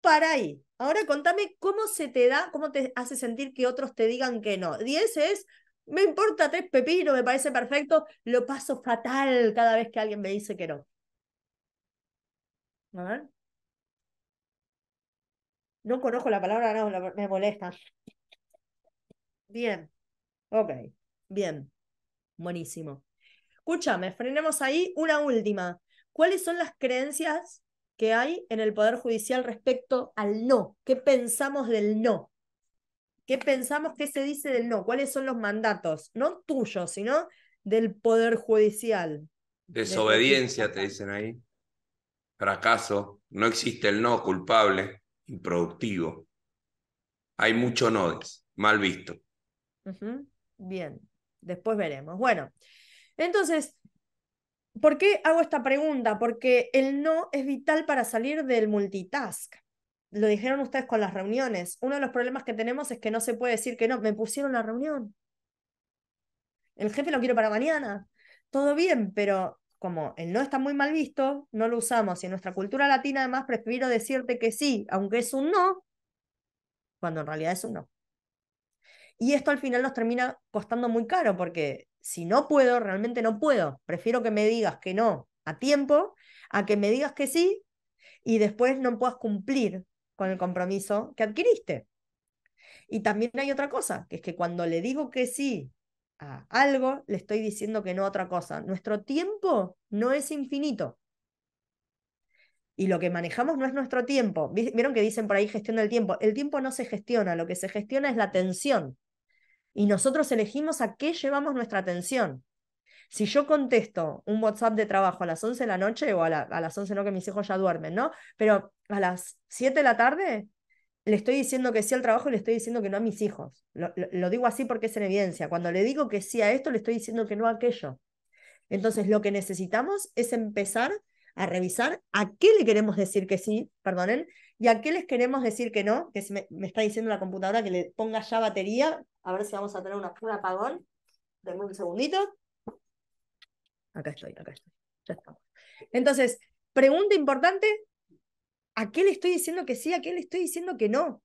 Para ahí. Ahora contame cómo se te da, cómo te hace sentir que otros te digan que no. 10 es me importa tres pepino, me parece perfecto, lo paso fatal cada vez que alguien me dice que no. A ver. No conozco la palabra, no, me molesta. Bien. Ok. Bien. Buenísimo. Escúchame, frenemos ahí una última. ¿Cuáles son las creencias que hay en el Poder Judicial respecto al no? ¿Qué pensamos del no? ¿Qué pensamos? ¿Qué se dice del no? ¿Cuáles son los mandatos? No tuyos, sino del Poder Judicial. Desobediencia, te dicen ahí. Fracaso. No existe el no culpable, improductivo. Hay mucho no, mal visto. Bien, después veremos. Bueno, entonces, ¿por qué hago esta pregunta? Porque el no es vital para salir del multitask lo dijeron ustedes con las reuniones. Uno de los problemas que tenemos es que no se puede decir que no, me pusieron la reunión. El jefe lo quiero para mañana. Todo bien, pero como el no está muy mal visto, no lo usamos. Y en nuestra cultura latina, además, prefiero decirte que sí, aunque es un no, cuando en realidad es un no. Y esto al final nos termina costando muy caro, porque si no puedo, realmente no puedo. Prefiero que me digas que no a tiempo, a que me digas que sí y después no puedas cumplir con el compromiso que adquiriste. Y también hay otra cosa, que es que cuando le digo que sí a algo, le estoy diciendo que no a otra cosa. Nuestro tiempo no es infinito. Y lo que manejamos no es nuestro tiempo. Vieron que dicen por ahí gestión del tiempo. El tiempo no se gestiona, lo que se gestiona es la atención. Y nosotros elegimos a qué llevamos nuestra atención. Si yo contesto un WhatsApp de trabajo a las 11 de la noche, o a, las 11 no, que mis hijos ya duermen, ¿no? Pero a las 7 de la tarde, le estoy diciendo que sí al trabajo y le estoy diciendo que no a mis hijos. Lo, digo así porque es en evidencia. Cuando le digo que sí a esto, le estoy diciendo que no a aquello. Entonces, lo que necesitamos es empezar a revisar a qué le queremos decir que sí, perdonen, y a qué les queremos decir que no, que me, está diciendo la computadora que le ponga ya batería, a ver si vamos a tener una, un apagón. de un segundito acá estoy, acá estoy. Ya estamos. Entonces, pregunta importante, ¿a qué le estoy diciendo que sí? ¿A qué le estoy diciendo que no?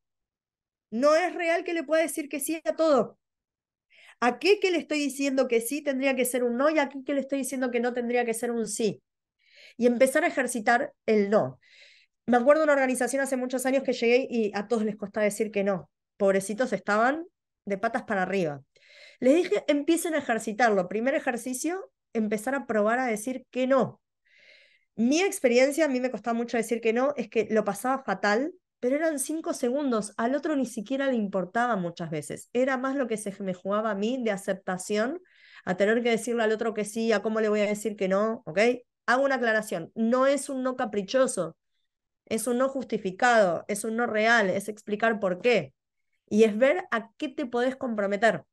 No es real que le pueda decir que sí a todo. ¿A qué que le estoy diciendo que sí tendría que ser un no y a qué que le estoy diciendo que no tendría que ser un sí? Y empezar a ejercitar el no. Me acuerdo de una organización hace muchos años que llegué y a todos les costaba decir que no. Pobrecitos estaban de patas para arriba. Les dije, empiecen a ejercitarlo. Primer ejercicio, empezar a probar a decir que no. Mi experiencia, a mí me costaba mucho decir que no, es que lo pasaba fatal, pero eran cinco segundos, al otro ni siquiera le importaba muchas veces. Era más lo que se me jugaba a mí de aceptación, a tener que decirle al otro que sí, a cómo le voy a decir que no, ¿ok? Hago una aclaración, no es un no caprichoso, es un no justificado, es un no real, es explicar por qué. Y es ver a qué te podés comprometer,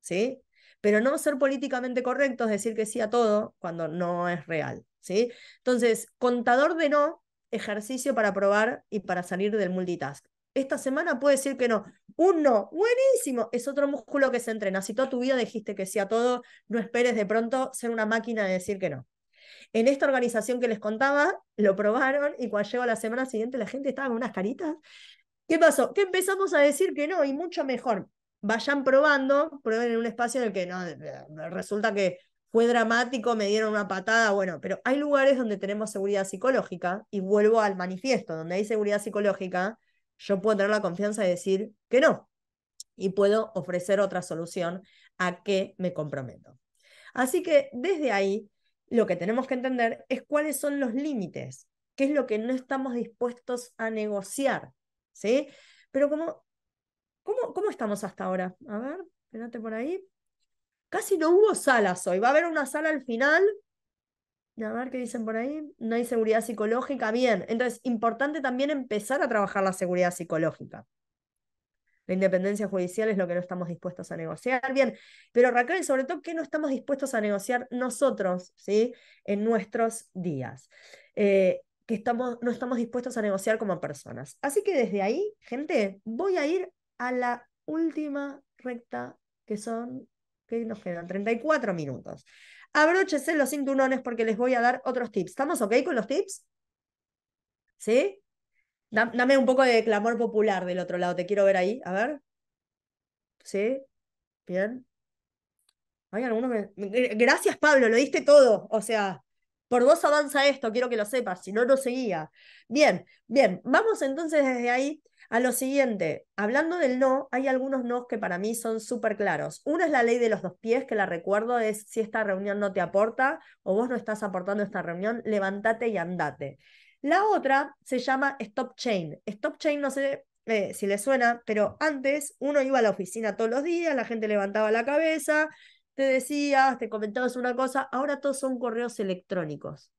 ¿sí? pero no ser políticamente correcto es decir que sí a todo cuando no es real, ¿sí? Entonces, contador de no, ejercicio para probar y para salir del multitask. Esta semana puede decir que no. Un no, buenísimo, es otro músculo que se entrena. Si toda tu vida dijiste que sí a todo, no esperes de pronto ser una máquina de decir que no. En esta organización que les contaba, lo probaron y cuando llegó la semana siguiente la gente estaba con unas caritas. ¿Qué pasó? Que empezamos a decir que no y mucho mejor vayan probando, prueben en un espacio en el que no, resulta que fue dramático, me dieron una patada, bueno, pero hay lugares donde tenemos seguridad psicológica y vuelvo al manifiesto, donde hay seguridad psicológica, yo puedo tener la confianza de decir que no y puedo ofrecer otra solución a que me comprometo. Así que desde ahí lo que tenemos que entender es cuáles son los límites, qué es lo que no estamos dispuestos a negociar, ¿sí? Pero como ¿Cómo, estamos hasta ahora? A ver, espérate por ahí. Casi no hubo salas hoy. Va a haber una sala al final. A ver qué dicen por ahí. No hay seguridad psicológica. Bien, entonces, importante también empezar a trabajar la seguridad psicológica. La independencia judicial es lo que no estamos dispuestos a negociar. Bien, pero Raquel, sobre todo, que no estamos dispuestos a negociar nosotros, ¿sí? En nuestros días. Eh, que estamos, no estamos dispuestos a negociar como personas. Así que desde ahí, gente, voy a ir a la última recta que son, que nos quedan 34 minutos. Abróchese los cinturones porque les voy a dar otros tips. ¿Estamos ok con los tips? ¿Sí? Dame un poco de clamor popular del otro lado, te quiero ver ahí, a ver. ¿Sí? Bien. Hay algunos eh, Gracias, Pablo, lo diste todo. O sea, por vos avanza esto, quiero que lo sepas, si no, no seguía. Bien, bien, vamos entonces desde ahí a lo siguiente, hablando del no, hay algunos no que para mí son súper claros. Una es la ley de los dos pies, que la recuerdo, es si esta reunión no te aporta o vos no estás aportando esta reunión, levántate y andate. La otra se llama Stop Chain. Stop Chain, no sé eh, si le suena, pero antes uno iba a la oficina todos los días, la gente levantaba la cabeza, decías, te comentabas una cosa, ahora todos son correos electrónicos.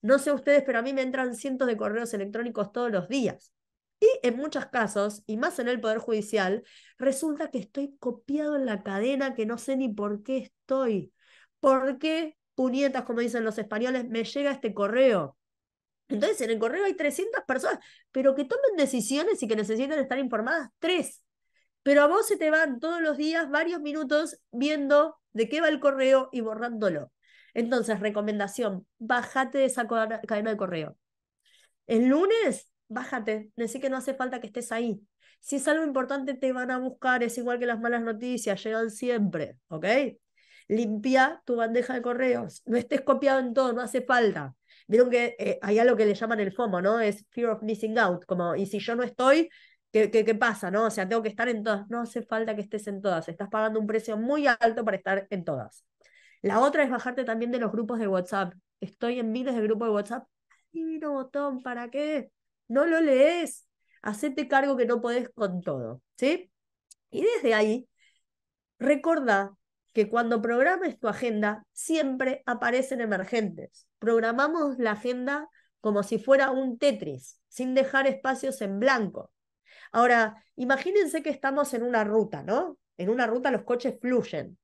No sé ustedes, pero a mí me entran cientos de correos electrónicos todos los días. Y en muchos casos, y más en el Poder Judicial, resulta que estoy copiado en la cadena que no sé ni por qué estoy. ¿Por qué, puñetas, como dicen los españoles, me llega este correo? Entonces, en el correo hay 300 personas, pero que tomen decisiones y que necesitan estar informadas, tres. Pero a vos se te van todos los días varios minutos viendo de qué va el correo y borrándolo. Entonces, recomendación, bájate de esa cadena de correo. El lunes, bájate, decir que no hace falta que estés ahí. Si es algo importante, te van a buscar, es igual que las malas noticias, llegan siempre, ¿ok? Limpia tu bandeja de correos, no estés copiado en todo, no hace falta. Vieron que eh, hay algo que le llaman el FOMO, ¿no? Es fear of missing out, como, y si yo no estoy, ¿Qué, pasa? ¿no? O sea, tengo que estar en todas. No hace falta que estés en todas. Estás pagando un precio muy alto para estar en todas. La otra es bajarte también de los grupos de WhatsApp. Estoy en miles de grupos de WhatsApp. Divino botón, ¿para qué? No lo lees. Hacete cargo que no podés con todo. ¿Sí? Y desde ahí, recuerda que cuando programes tu agenda, siempre aparecen emergentes. Programamos la agenda como si fuera un Tetris, sin dejar espacios en blanco. Ahora, imagínense que estamos en una ruta, ¿no? En una ruta los coches fluyen,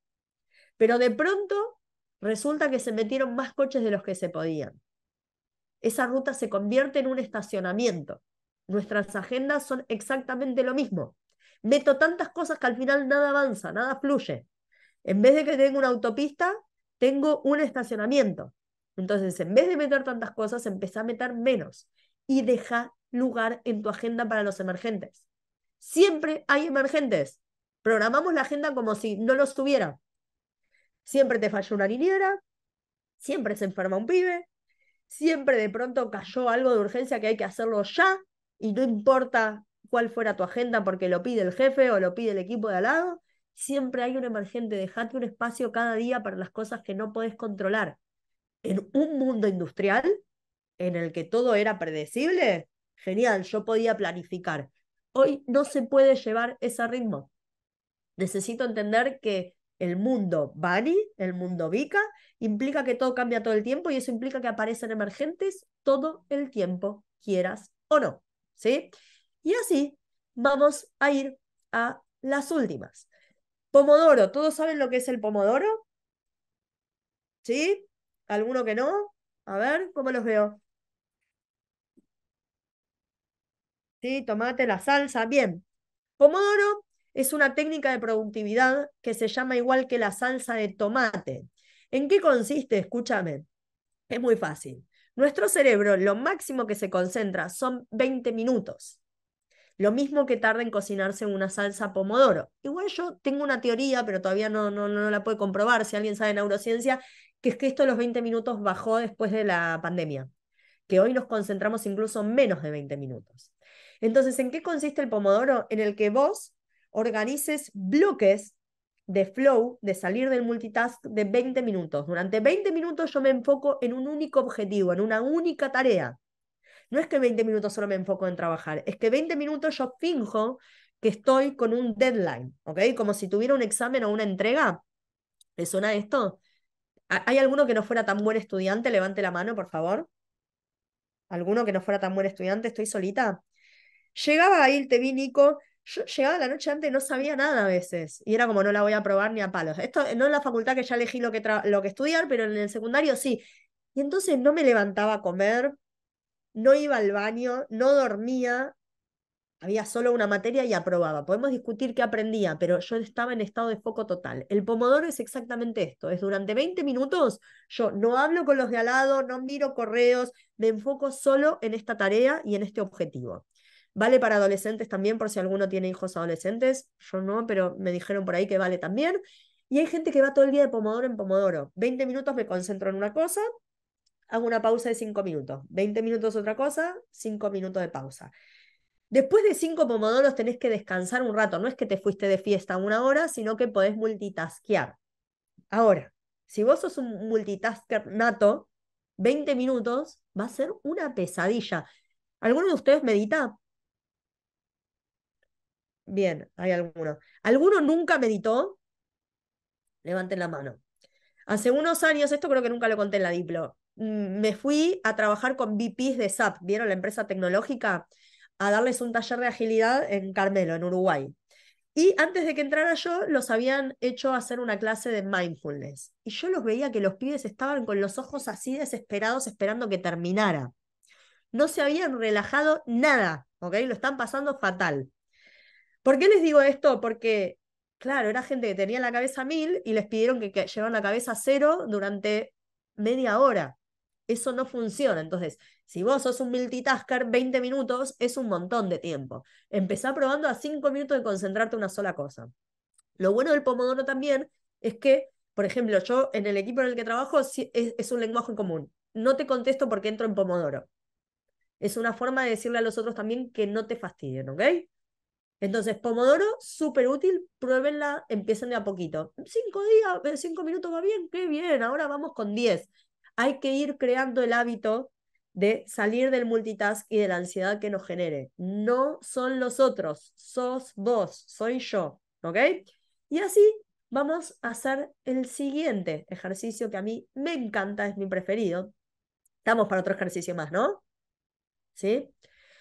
pero de pronto resulta que se metieron más coches de los que se podían. Esa ruta se convierte en un estacionamiento. Nuestras agendas son exactamente lo mismo. Meto tantas cosas que al final nada avanza, nada fluye. En vez de que tenga una autopista, tengo un estacionamiento. Entonces, en vez de meter tantas cosas, empecé a meter menos y deja lugar en tu agenda para los emergentes. Siempre hay emergentes. Programamos la agenda como si no los tuviera. Siempre te falló una niñera, siempre se enferma un pibe, siempre de pronto cayó algo de urgencia que hay que hacerlo ya y no importa cuál fuera tu agenda porque lo pide el jefe o lo pide el equipo de al lado, siempre hay un emergente, dejate un espacio cada día para las cosas que no podés controlar. En un mundo industrial en el que todo era predecible, genial, yo podía planificar. Hoy no se puede llevar ese ritmo. Necesito entender que el mundo Bani, el mundo Vika, implica que todo cambia todo el tiempo y eso implica que aparecen emergentes todo el tiempo, quieras o no. ¿Sí? Y así vamos a ir a las últimas. Pomodoro, ¿todos saben lo que es el pomodoro? ¿Sí? ¿Alguno que no? A ver, ¿cómo los veo? ¿sí? tomate, la salsa, bien. Pomodoro es una técnica de productividad que se llama igual que la salsa de tomate. ¿En qué consiste? Escúchame, es muy fácil. Nuestro cerebro lo máximo que se concentra son 20 minutos. Lo mismo que tarda en cocinarse una salsa pomodoro. Igual yo tengo una teoría, pero todavía no, no la puedo comprobar, si alguien sabe neurociencia, que es que esto de los 20 minutos bajó después de la pandemia, que hoy nos concentramos incluso menos de 20 minutos. Entonces, ¿en qué consiste el pomodoro? En el que vos organices bloques de flow, de salir del multitask de 20 minutos. Durante 20 minutos yo me enfoco en un único objetivo, en una única tarea. No es que 20 minutos solo me enfoco en trabajar, es que 20 minutos yo finjo que estoy con un deadline, ¿ok? Como si tuviera un examen o una entrega. ¿Le suena esto? ¿Hay alguno que no fuera tan buen estudiante? Levante la mano, por favor. ¿Alguno que no fuera tan buen estudiante? ¿Estoy solita? Llegaba ahí te vi Nico, yo llegaba la noche antes y no sabía nada a veces. Y era como, no la voy a probar ni a palos. Esto no es la facultad que ya elegí lo que, lo que estudiar, pero en el secundario sí. Y entonces no me levantaba a comer, no iba al baño, no dormía, había solo una materia y aprobaba. Podemos discutir qué aprendía, pero yo estaba en estado de foco total. El pomodoro es exactamente esto, es durante 20 minutos yo no hablo con los de al lado, no miro correos, me enfoco solo en esta tarea y en este objetivo. Vale para adolescentes también, por si alguno tiene hijos adolescentes. Yo no, pero me dijeron por ahí que vale también. Y hay gente que va todo el día de pomodoro en pomodoro. 20 minutos me concentro en una cosa, hago una pausa de 5 minutos. 20 minutos otra cosa, 5 minutos de pausa. Después de cinco pomodoros tenés que descansar un rato. No es que te fuiste de fiesta una hora, sino que podés multitaskear. Ahora, si vos sos un multitasker nato, 20 minutos va a ser una pesadilla. ¿Alguno de ustedes medita? Bien, hay alguno. ¿Alguno nunca meditó? Levanten la mano. Hace unos años, esto creo que nunca lo conté en la Diplo, mm, me fui a trabajar con VPs de SAP, ¿vieron la empresa tecnológica? A darles un taller de agilidad en Carmelo, en Uruguay. Y antes de que entrara yo, los habían hecho hacer una clase de mindfulness. Y yo los veía que los pibes estaban con los ojos así desesperados esperando que terminara. No se habían relajado nada, ¿ok? Lo están pasando fatal. ¿Por qué les digo esto? Porque, claro, era gente que tenía la cabeza mil y les pidieron que, que la cabeza cero durante media hora. Eso no funciona. Entonces, si vos sos un multitasker, 20 minutos es un montón de tiempo. Empezá probando a 5 minutos de concentrarte en una sola cosa. Lo bueno del Pomodoro también es que, por ejemplo, yo en el equipo en el que trabajo es, es un lenguaje común. No te contesto porque entro en Pomodoro. Es una forma de decirle a los otros también que no te fastidien, ¿ok? Entonces, Pomodoro, súper útil, pruébenla, empiecen de a poquito. Cinco días, cinco minutos va bien, qué bien, ahora vamos con diez. Hay que ir creando el hábito de salir del multitask y de la ansiedad que nos genere. No son los otros, sos vos, soy yo, ¿ok? Y así vamos a hacer el siguiente ejercicio que a mí me encanta, es mi preferido. Estamos para otro ejercicio más, ¿no? ¿Sí?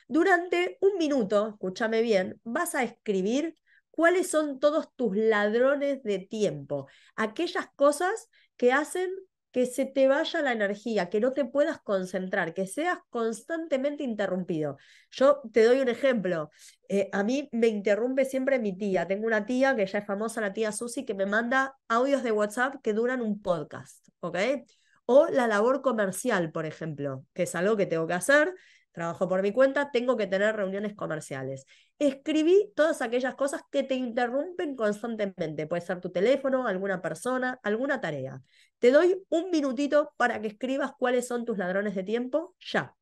Durante un minuto, escúchame bien, vas a escribir cuáles son todos tus ladrones de tiempo, aquellas cosas que hacen que se te vaya la energía, que no te puedas concentrar, que seas constantemente interrumpido. Yo te doy un ejemplo. Eh, a mí me interrumpe siempre mi tía. Tengo una tía que ya es famosa, la tía Susi, que me manda audios de WhatsApp que duran un podcast, ¿ok? O la labor comercial, por ejemplo, que es algo que tengo que hacer trabajo por mi cuenta, tengo que tener reuniones comerciales. Escribí todas aquellas cosas que te interrumpen constantemente. Puede ser tu teléfono, alguna persona, alguna tarea. Te doy un minutito para que escribas cuáles son tus ladrones de tiempo ya.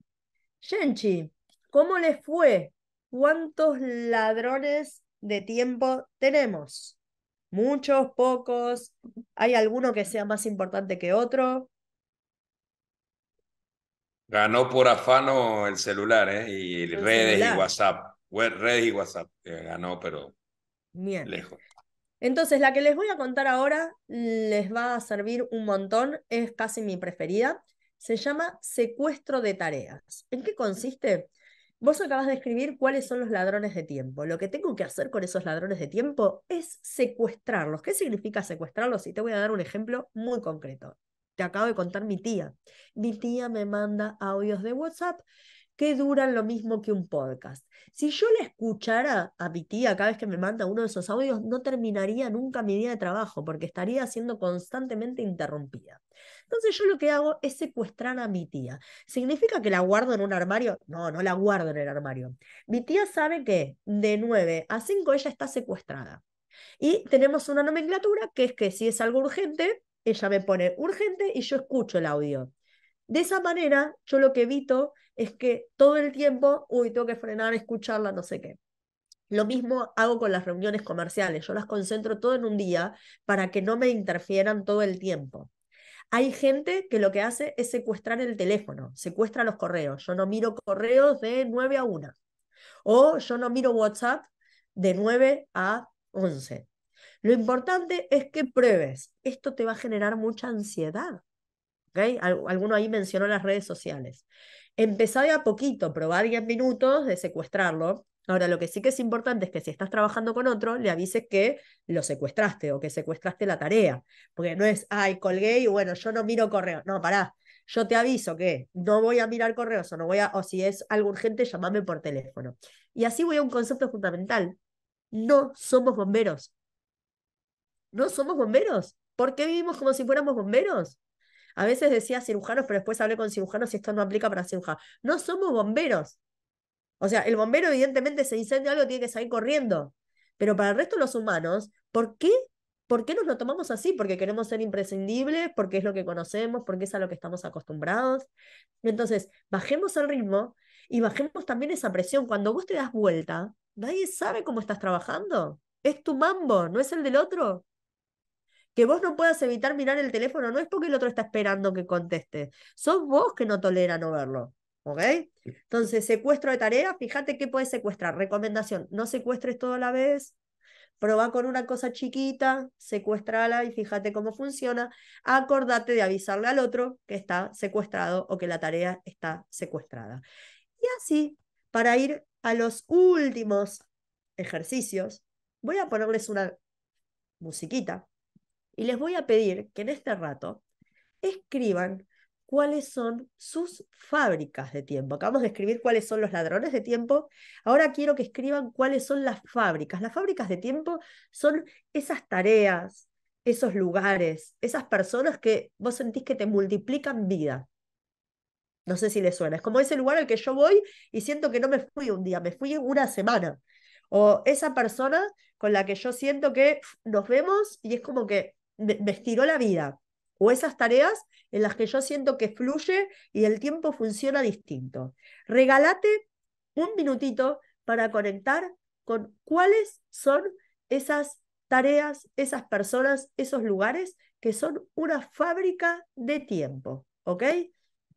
Genchi, ¿cómo les fue? ¿Cuántos ladrones de tiempo tenemos? ¿Muchos? ¿Pocos? ¿Hay alguno que sea más importante que otro? Ganó por afano el celular, ¿eh? Y redes y WhatsApp. Redes eh, y WhatsApp ganó, pero Bien. lejos. Entonces, la que les voy a contar ahora les va a servir un montón, es casi mi preferida. Se llama secuestro de tareas. ¿En qué consiste? Vos acabas de escribir cuáles son los ladrones de tiempo. Lo que tengo que hacer con esos ladrones de tiempo es secuestrarlos. ¿Qué significa secuestrarlos? Y te voy a dar un ejemplo muy concreto te acabo de contar mi tía. Mi tía me manda audios de WhatsApp que duran lo mismo que un podcast. Si yo le escuchara a mi tía cada vez que me manda uno de esos audios, no terminaría nunca mi día de trabajo porque estaría siendo constantemente interrumpida. Entonces yo lo que hago es secuestrar a mi tía. ¿Significa que la guardo en un armario? No, no la guardo en el armario. Mi tía sabe que de 9 a 5 ella está secuestrada. Y tenemos una nomenclatura que es que si es algo urgente, ella me pone urgente y yo escucho el audio. De esa manera, yo lo que evito es que todo el tiempo, uy, tengo que frenar, escucharla, no sé qué. Lo mismo hago con las reuniones comerciales, yo las concentro todo en un día para que no me interfieran todo el tiempo. Hay gente que lo que hace es secuestrar el teléfono, secuestra los correos. Yo no miro correos de 9 a 1. O yo no miro WhatsApp de 9 a 11. Lo importante es que pruebes. Esto te va a generar mucha ansiedad. ¿okay? alguno ahí mencionó las redes sociales. Empezá a poquito, probá 10 minutos de secuestrarlo. Ahora, lo que sí que es importante es que si estás trabajando con otro, le avises que lo secuestraste o que secuestraste la tarea. Porque no es, ay, colgué y bueno, yo no miro correo. No, pará. Yo te aviso que no voy a mirar correos o no voy a, o si es algo urgente, llamame por teléfono. Y así voy a un concepto fundamental. No somos bomberos, no somos bomberos. ¿Por qué vivimos como si fuéramos bomberos? A veces decía cirujanos, pero después hablé con cirujanos y esto no aplica para cirujanos. No somos bomberos. O sea, el bombero evidentemente se incendia algo, tiene que salir corriendo. Pero para el resto de los humanos, ¿por qué? ¿Por qué nos lo tomamos así? Porque queremos ser imprescindibles, porque es lo que conocemos, porque es a lo que estamos acostumbrados. Entonces, bajemos el ritmo y bajemos también esa presión. Cuando vos te das vuelta, nadie sabe cómo estás trabajando. Es tu mambo, no es el del otro. Que vos no puedas evitar mirar el teléfono no es porque el otro está esperando que conteste. Sos vos que no tolera no verlo. Entonces, secuestro de tareas, fíjate qué puedes secuestrar. Recomendación, no secuestres todo a la vez. Proba con una cosa chiquita, secuestrala y fíjate cómo funciona. Acordate de avisarle al otro que está secuestrado o que la tarea está secuestrada. Y así, para ir a los últimos ejercicios, voy a ponerles una musiquita y les voy a pedir que en este rato escriban cuáles son sus fábricas de tiempo. Acabamos de escribir cuáles son los ladrones de tiempo. Ahora quiero que escriban cuáles son las fábricas. Las fábricas de tiempo son esas tareas, esos lugares, esas personas que vos sentís que te multiplican vida. No sé si les suena. Es como ese lugar al que yo voy y siento que no me fui un día, me fui una semana. O esa persona con la que yo siento que nos vemos y es como que me estiró la vida. O esas tareas en las que yo siento que fluye y el tiempo funciona distinto. Regálate un minutito para conectar con cuáles son esas tareas, esas personas, esos lugares que son una fábrica de tiempo. ¿Ok?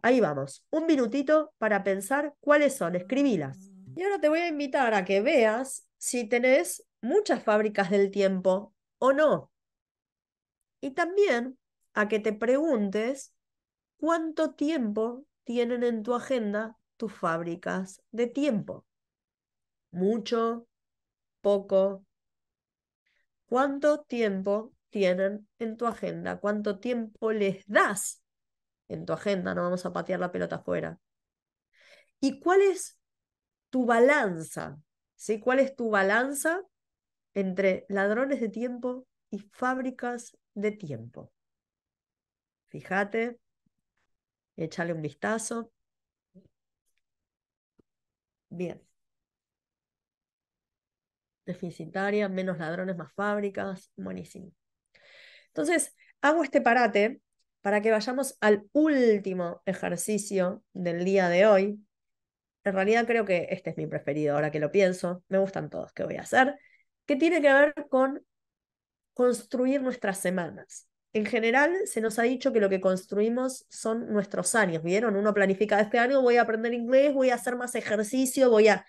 Ahí vamos. Un minutito para pensar cuáles son. Escribilas. Y ahora te voy a invitar a que veas si tenés muchas fábricas del tiempo o no. Y también a que te preguntes cuánto tiempo tienen en tu agenda tus fábricas de tiempo. Mucho, poco. ¿Cuánto tiempo tienen en tu agenda? ¿Cuánto tiempo les das en tu agenda? No vamos a patear la pelota afuera. ¿Y cuál es tu balanza? ¿Sí? ¿Cuál es tu balanza entre ladrones de tiempo y fábricas de tiempo. Fíjate, échale un vistazo. Bien. Deficitaria, menos ladrones, más fábricas. Buenísimo. Entonces, hago este parate para que vayamos al último ejercicio del día de hoy. En realidad creo que este es mi preferido ahora que lo pienso. Me gustan todos que voy a hacer. Que tiene que ver con construir nuestras semanas. En general, se nos ha dicho que lo que construimos son nuestros años, ¿vieron? Uno planifica este año, voy a aprender inglés, voy a hacer más ejercicio, voy a...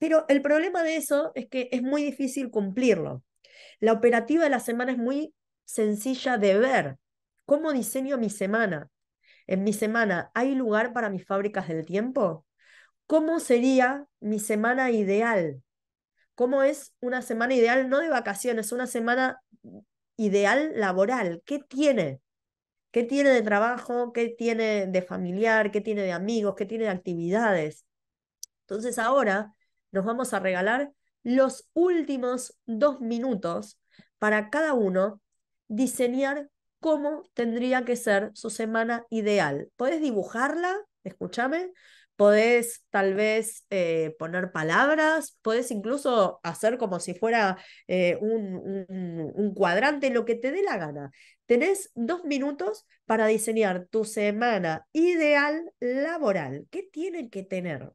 Pero el problema de eso es que es muy difícil cumplirlo. La operativa de la semana es muy sencilla de ver. ¿Cómo diseño mi semana? En mi semana, ¿hay lugar para mis fábricas del tiempo? ¿Cómo sería mi semana ideal? cómo es una semana ideal, no de vacaciones, una semana ideal laboral. ¿Qué tiene? ¿Qué tiene de trabajo? ¿Qué tiene de familiar? ¿Qué tiene de amigos? ¿Qué tiene de actividades? Entonces ahora nos vamos a regalar los últimos dos minutos para cada uno diseñar cómo tendría que ser su semana ideal. Puedes dibujarla, escúchame, podés tal vez eh, poner palabras, podés incluso hacer como si fuera eh, un, cuadrante, lo que te dé la gana. Tenés dos minutos para diseñar tu semana ideal laboral. ¿Qué tienen que tener?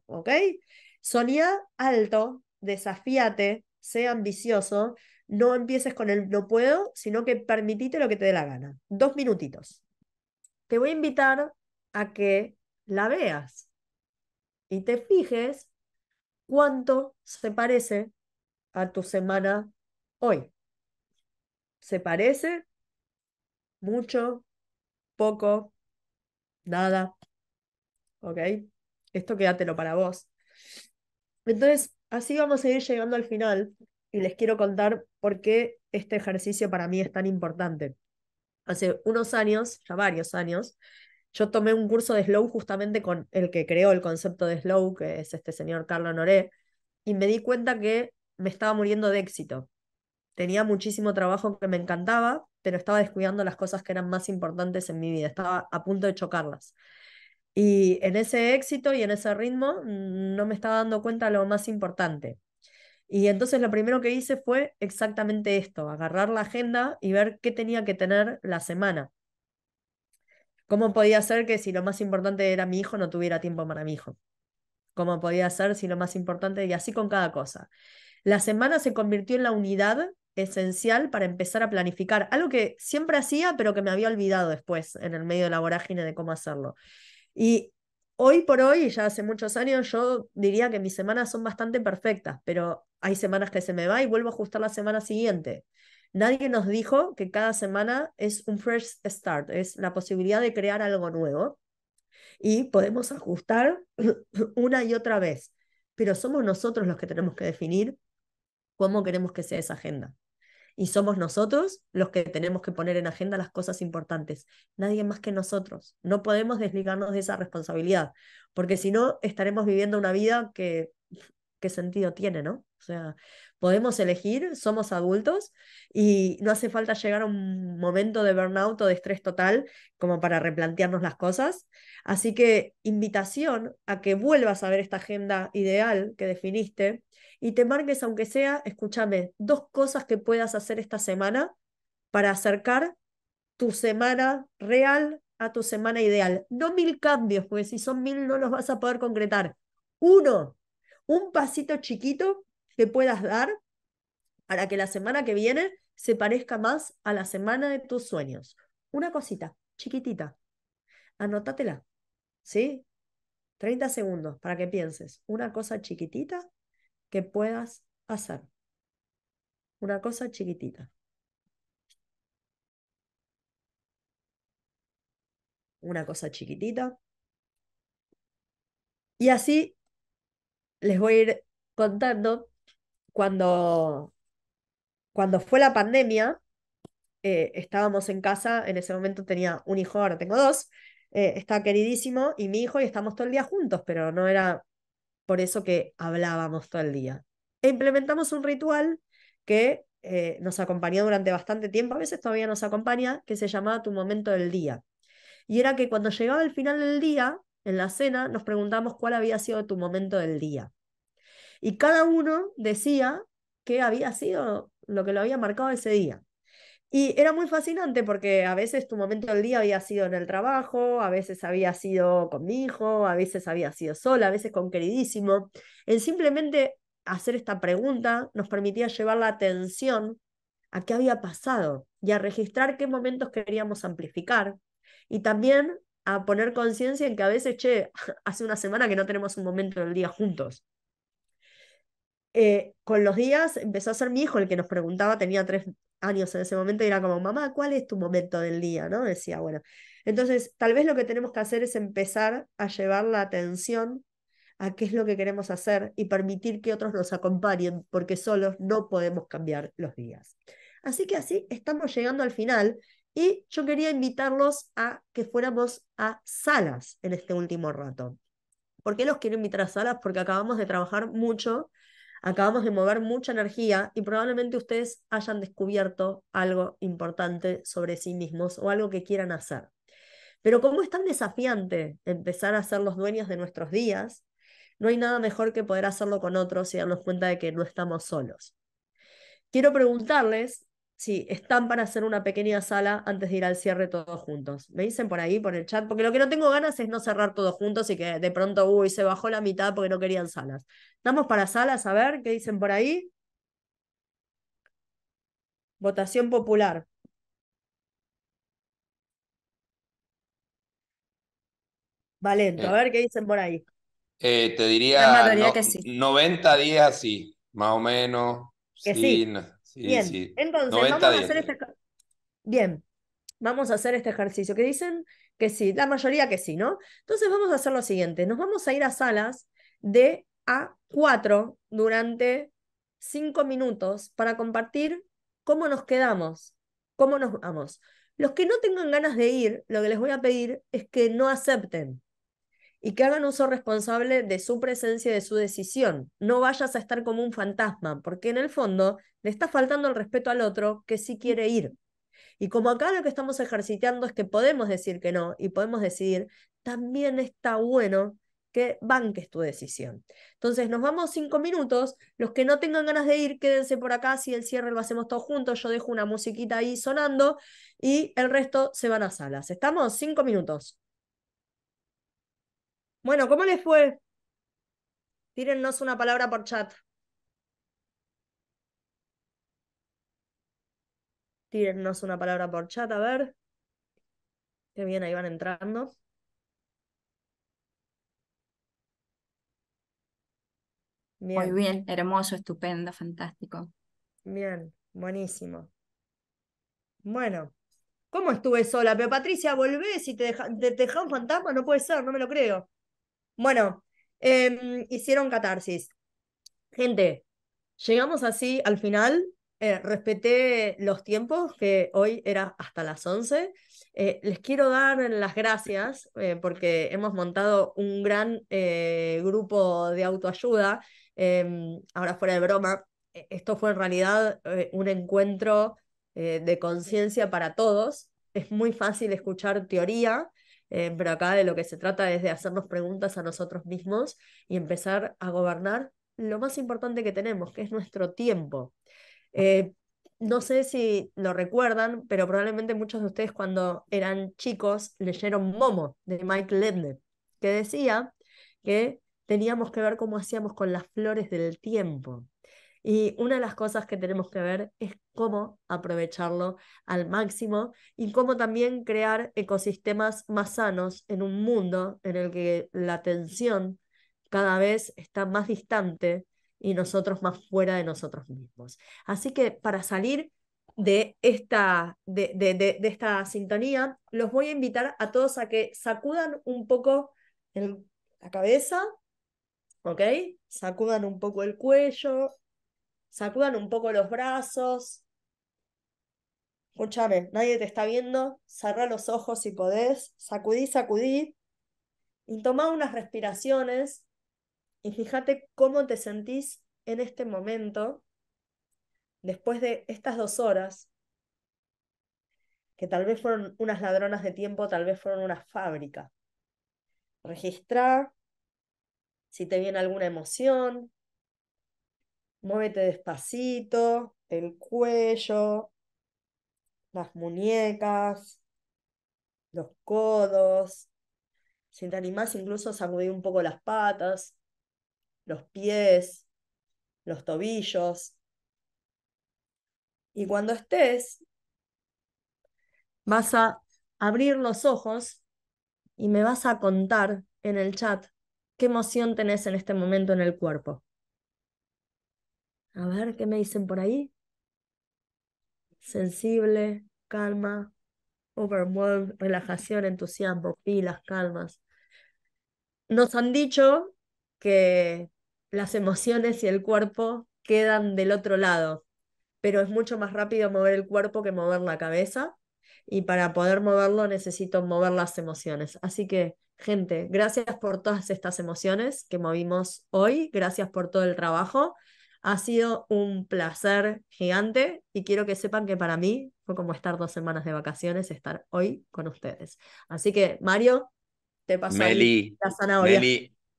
Sonía alto, desafíate, sea ambicioso. No empieces con el no puedo, sino que permitite lo que te dé la gana. Dos minutitos. Te voy a invitar a que la veas y te fijes cuánto se parece a tu semana hoy. ¿Se parece? ¿Mucho? ¿Poco? ¿Nada? ¿Ok? Esto quédatelo para vos. Entonces, así vamos a ir llegando al final y les quiero contar por qué este ejercicio para mí es tan importante. Hace unos años, ya varios años, yo tomé un curso de slow justamente con el que creó el concepto de slow, que es este señor Carlos Noré, y me di cuenta que me estaba muriendo de éxito. Tenía muchísimo trabajo que me encantaba, pero estaba descuidando las cosas que eran más importantes en mi vida, estaba a punto de chocarlas. Y en ese éxito y en ese ritmo mm, no me estaba dando cuenta de lo más importante. Y entonces lo primero que hice fue exactamente esto, agarrar la agenda y ver qué tenía que tener la semana. ¿Cómo podía ser que si lo más importante era mi hijo, no tuviera tiempo para mi hijo? ¿Cómo podía ser si lo más importante, y así con cada cosa? La semana se convirtió en la unidad esencial para empezar a planificar, algo que siempre hacía, pero que me había olvidado después, en el medio de la vorágine de cómo hacerlo. Y hoy por hoy, ya hace muchos años, yo diría que mis semanas son bastante perfectas, pero hay semanas que se me va y vuelvo a ajustar la semana siguiente. Nadie nos dijo que cada semana es un fresh start, es la posibilidad de crear algo nuevo y podemos ajustar una y otra vez, pero somos nosotros los que tenemos que definir cómo queremos que sea esa agenda. Y somos nosotros los que tenemos que poner en agenda las cosas importantes, nadie más que nosotros. No podemos desligarnos de esa responsabilidad, porque si no, estaremos viviendo una vida que, ¿qué sentido tiene, no? O sea, podemos elegir, somos adultos y no hace falta llegar a un momento de burnout o de estrés total como para replantearnos las cosas. Así que invitación a que vuelvas a ver esta agenda ideal que definiste y te marques, aunque sea, escúchame, dos cosas que puedas hacer esta semana para acercar tu semana real a tu semana ideal. No mil cambios, porque si son mil no los vas a poder concretar. Uno, un pasito chiquito que puedas dar para que la semana que viene se parezca más a la semana de tus sueños. Una cosita, chiquitita. Anótatela. ¿Sí? 30 segundos para que pienses. Una cosa chiquitita que puedas hacer. Una cosa chiquitita. Una cosa chiquitita. Y así les voy a ir contando cuando, cuando fue la pandemia, eh, estábamos en casa, en ese momento tenía un hijo, ahora tengo dos, eh, está queridísimo y mi hijo y estamos todo el día juntos, pero no era por eso que hablábamos todo el día. E implementamos un ritual que eh, nos acompañó durante bastante tiempo, a veces todavía nos acompaña, que se llamaba Tu momento del día. Y era que cuando llegaba el final del día, en la cena, nos preguntamos cuál había sido tu momento del día. Y cada uno decía qué había sido lo que lo había marcado ese día. Y era muy fascinante porque a veces tu momento del día había sido en el trabajo, a veces había sido con mi hijo, a veces había sido sola, a veces con queridísimo. El simplemente hacer esta pregunta nos permitía llevar la atención a qué había pasado y a registrar qué momentos queríamos amplificar. Y también a poner conciencia en que a veces, che, hace una semana que no tenemos un momento del día juntos. Eh, con los días empezó a ser mi hijo el que nos preguntaba, tenía tres años en ese momento y era como, mamá, ¿cuál es tu momento del día? ¿No? Decía, bueno, entonces tal vez lo que tenemos que hacer es empezar a llevar la atención a qué es lo que queremos hacer y permitir que otros nos acompañen, porque solos no podemos cambiar los días. Así que así estamos llegando al final y yo quería invitarlos a que fuéramos a salas en este último rato. ¿Por qué los quiero invitar a salas? Porque acabamos de trabajar mucho Acabamos de mover mucha energía y probablemente ustedes hayan descubierto algo importante sobre sí mismos o algo que quieran hacer. Pero como es tan desafiante empezar a ser los dueños de nuestros días, no hay nada mejor que poder hacerlo con otros y darnos cuenta de que no estamos solos. Quiero preguntarles Sí, están para hacer una pequeña sala antes de ir al cierre todos juntos. Me dicen por ahí, por el chat, porque lo que no tengo ganas es no cerrar todos juntos y que de pronto, uy, se bajó la mitad porque no querían salas. Estamos para salas, a ver, ¿qué dicen por ahí? Votación popular. Valento, a eh, ver qué dicen por ahí. Eh, te diría que sí. 90 días sí, más o menos. sí. Bien, entonces vamos a hacer este... Bien, vamos a hacer este ejercicio. que dicen? Que sí, la mayoría que sí, ¿no? Entonces vamos a hacer lo siguiente. Nos vamos a ir a salas de a cuatro durante cinco minutos para compartir cómo nos quedamos, cómo nos vamos. Los que no tengan ganas de ir, lo que les voy a pedir es que no acepten y que hagan uso responsable de su presencia y de su decisión. No vayas a estar como un fantasma, porque en el fondo le está faltando el respeto al otro que sí mm. quiere ir. Y como acá lo que estamos ejercitando es que podemos decir que no y podemos decidir, también está bueno que banques tu decisión. Entonces, nos vamos cinco minutos. Los que no tengan ganas de ir, quédense por acá. Si el cierre lo hacemos todos juntos, yo dejo una musiquita ahí sonando y el resto se van a salas. ¿Estamos? Cinco minutos. Bueno, ¿cómo les fue? Tírennos una palabra por chat. Tírennos una palabra por chat, a ver. Qué bien, ahí van entrando. Muy bien, hermoso, estupendo, fantástico. Bien, buenísimo. Bueno, ¿cómo estuve sola? Pero Patricia, volvés y te deja, un fantasma, no puede ser, no me lo creo. Bueno, em, hicieron catarsis. Gente, llegamos así al final eh, respeté los tiempos, que hoy era hasta las 11. Eh, les quiero dar las gracias eh, porque hemos montado un gran grupo de autoayuda. Em, ahora fuera de broma, e-, esto fue en realidad un encuentro de conciencia para todos. Es muy fácil escuchar teoría, em, pero acá de lo que se trata es de hacernos preguntas a nosotros mismos y empezar a gobernar lo más importante que tenemos, que es nuestro tiempo. Eh, no sé si lo recuerdan, pero probablemente muchos de ustedes cuando eran chicos leyeron Momo de Mike Ledner, que decía que teníamos que ver cómo hacíamos con las flores del tiempo. Y una de las cosas que tenemos que ver es cómo aprovecharlo al máximo y cómo también crear ecosistemas más sanos en un mundo en el que la tensión cada vez está más distante y nosotros más fuera de nosotros mismos. Así que para salir de esta, de, esta sintonía, los voy a invitar a todos a que sacudan un poco la cabeza, ¿ok? Sacudan un poco el cuello, sacudan un poco los brazos. Escúchame, nadie te está viendo, Cierra los ojos si podés, sacudí, sacudí y tomá unas respiraciones y fíjate cómo te sentís en este momento, después de estas dos horas, que tal vez fueron unas ladronas de tiempo, tal vez fueron una fábrica. Registrar si te viene alguna emoción, muévete despacito, el cuello, las muñecas, los codos. Si te animás, incluso sacudir un poco las patas los pies, los tobillos. Y cuando estés, vas a abrir los ojos y me vas a contar en el chat qué emoción tenés en este momento en el cuerpo. A ver, ¿qué me dicen por ahí? Sensible, calma, overwhelmed, relajación, entusiasmo, pilas, calmas. Nos han dicho que las emociones y el cuerpo quedan del otro lado, pero es mucho más rápido mover el cuerpo que mover la cabeza y para poder moverlo necesito mover las emociones. Así que, gente, gracias por todas estas emociones que movimos hoy, gracias por todo el trabajo. Ha sido un placer gigante y quiero que sepan que para mí fue como estar dos semanas de vacaciones, estar hoy con ustedes. Así que, Mario, te paso la zanahoria.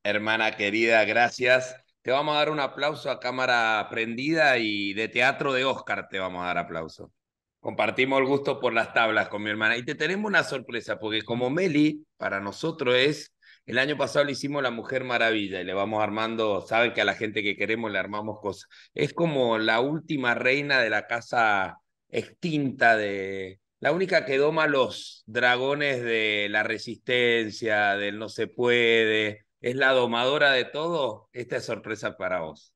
Hermana querida, gracias. Te vamos a dar un aplauso a cámara prendida y de teatro de Oscar te vamos a dar aplauso. Compartimos el gusto por las tablas con mi hermana. Y te tenemos una sorpresa, porque como Meli, para nosotros es, el año pasado le hicimos La Mujer Maravilla y le vamos armando, saben que a la gente que queremos le armamos cosas. Es como la última reina de la casa extinta de... La única que doma los dragones de la resistencia, del no se puede, es la domadora de todo, esta es sorpresa para vos.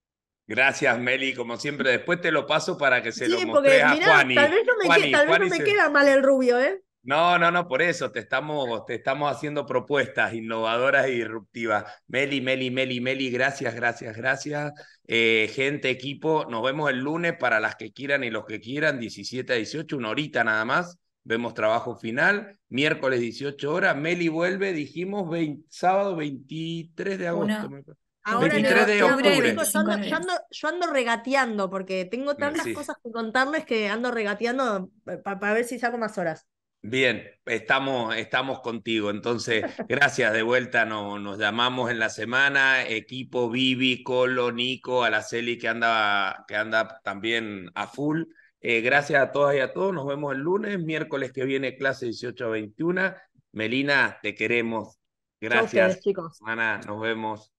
Gracias, Meli, como siempre. Después te lo paso para que se lo mostres a Juani. Tal vez no tal vez no me queda mal el rubio, ¿eh? No, no, no, por eso te estamos, te estamos haciendo propuestas innovadoras y e disruptivas. Meli, Meli, Meli, Meli, gracias, gracias, gracias. Eh, gente, equipo, nos vemos el lunes para las que quieran y los que quieran, 17 a 18, una horita nada más vemos trabajo final. Miércoles 18 horas, Meli vuelve, dijimos, sábado 23 de agosto. Ahora 23 de octubre. yo, ando, regateando porque tengo tantas cosas que contarles que ando regateando eh, para ver si saco más horas. Bien, estamos, estamos contigo. Entonces, gracias de vuelta. nos llamamos en la semana. Equipo Vivi, Colo, Nico, Araceli, que anda, que anda también a full. Eh, gracias a todas y a todos. Nos vemos el lunes, miércoles que viene, clase 18 a 21. Melina, te queremos. Gracias. chicos. Ana, nos vemos.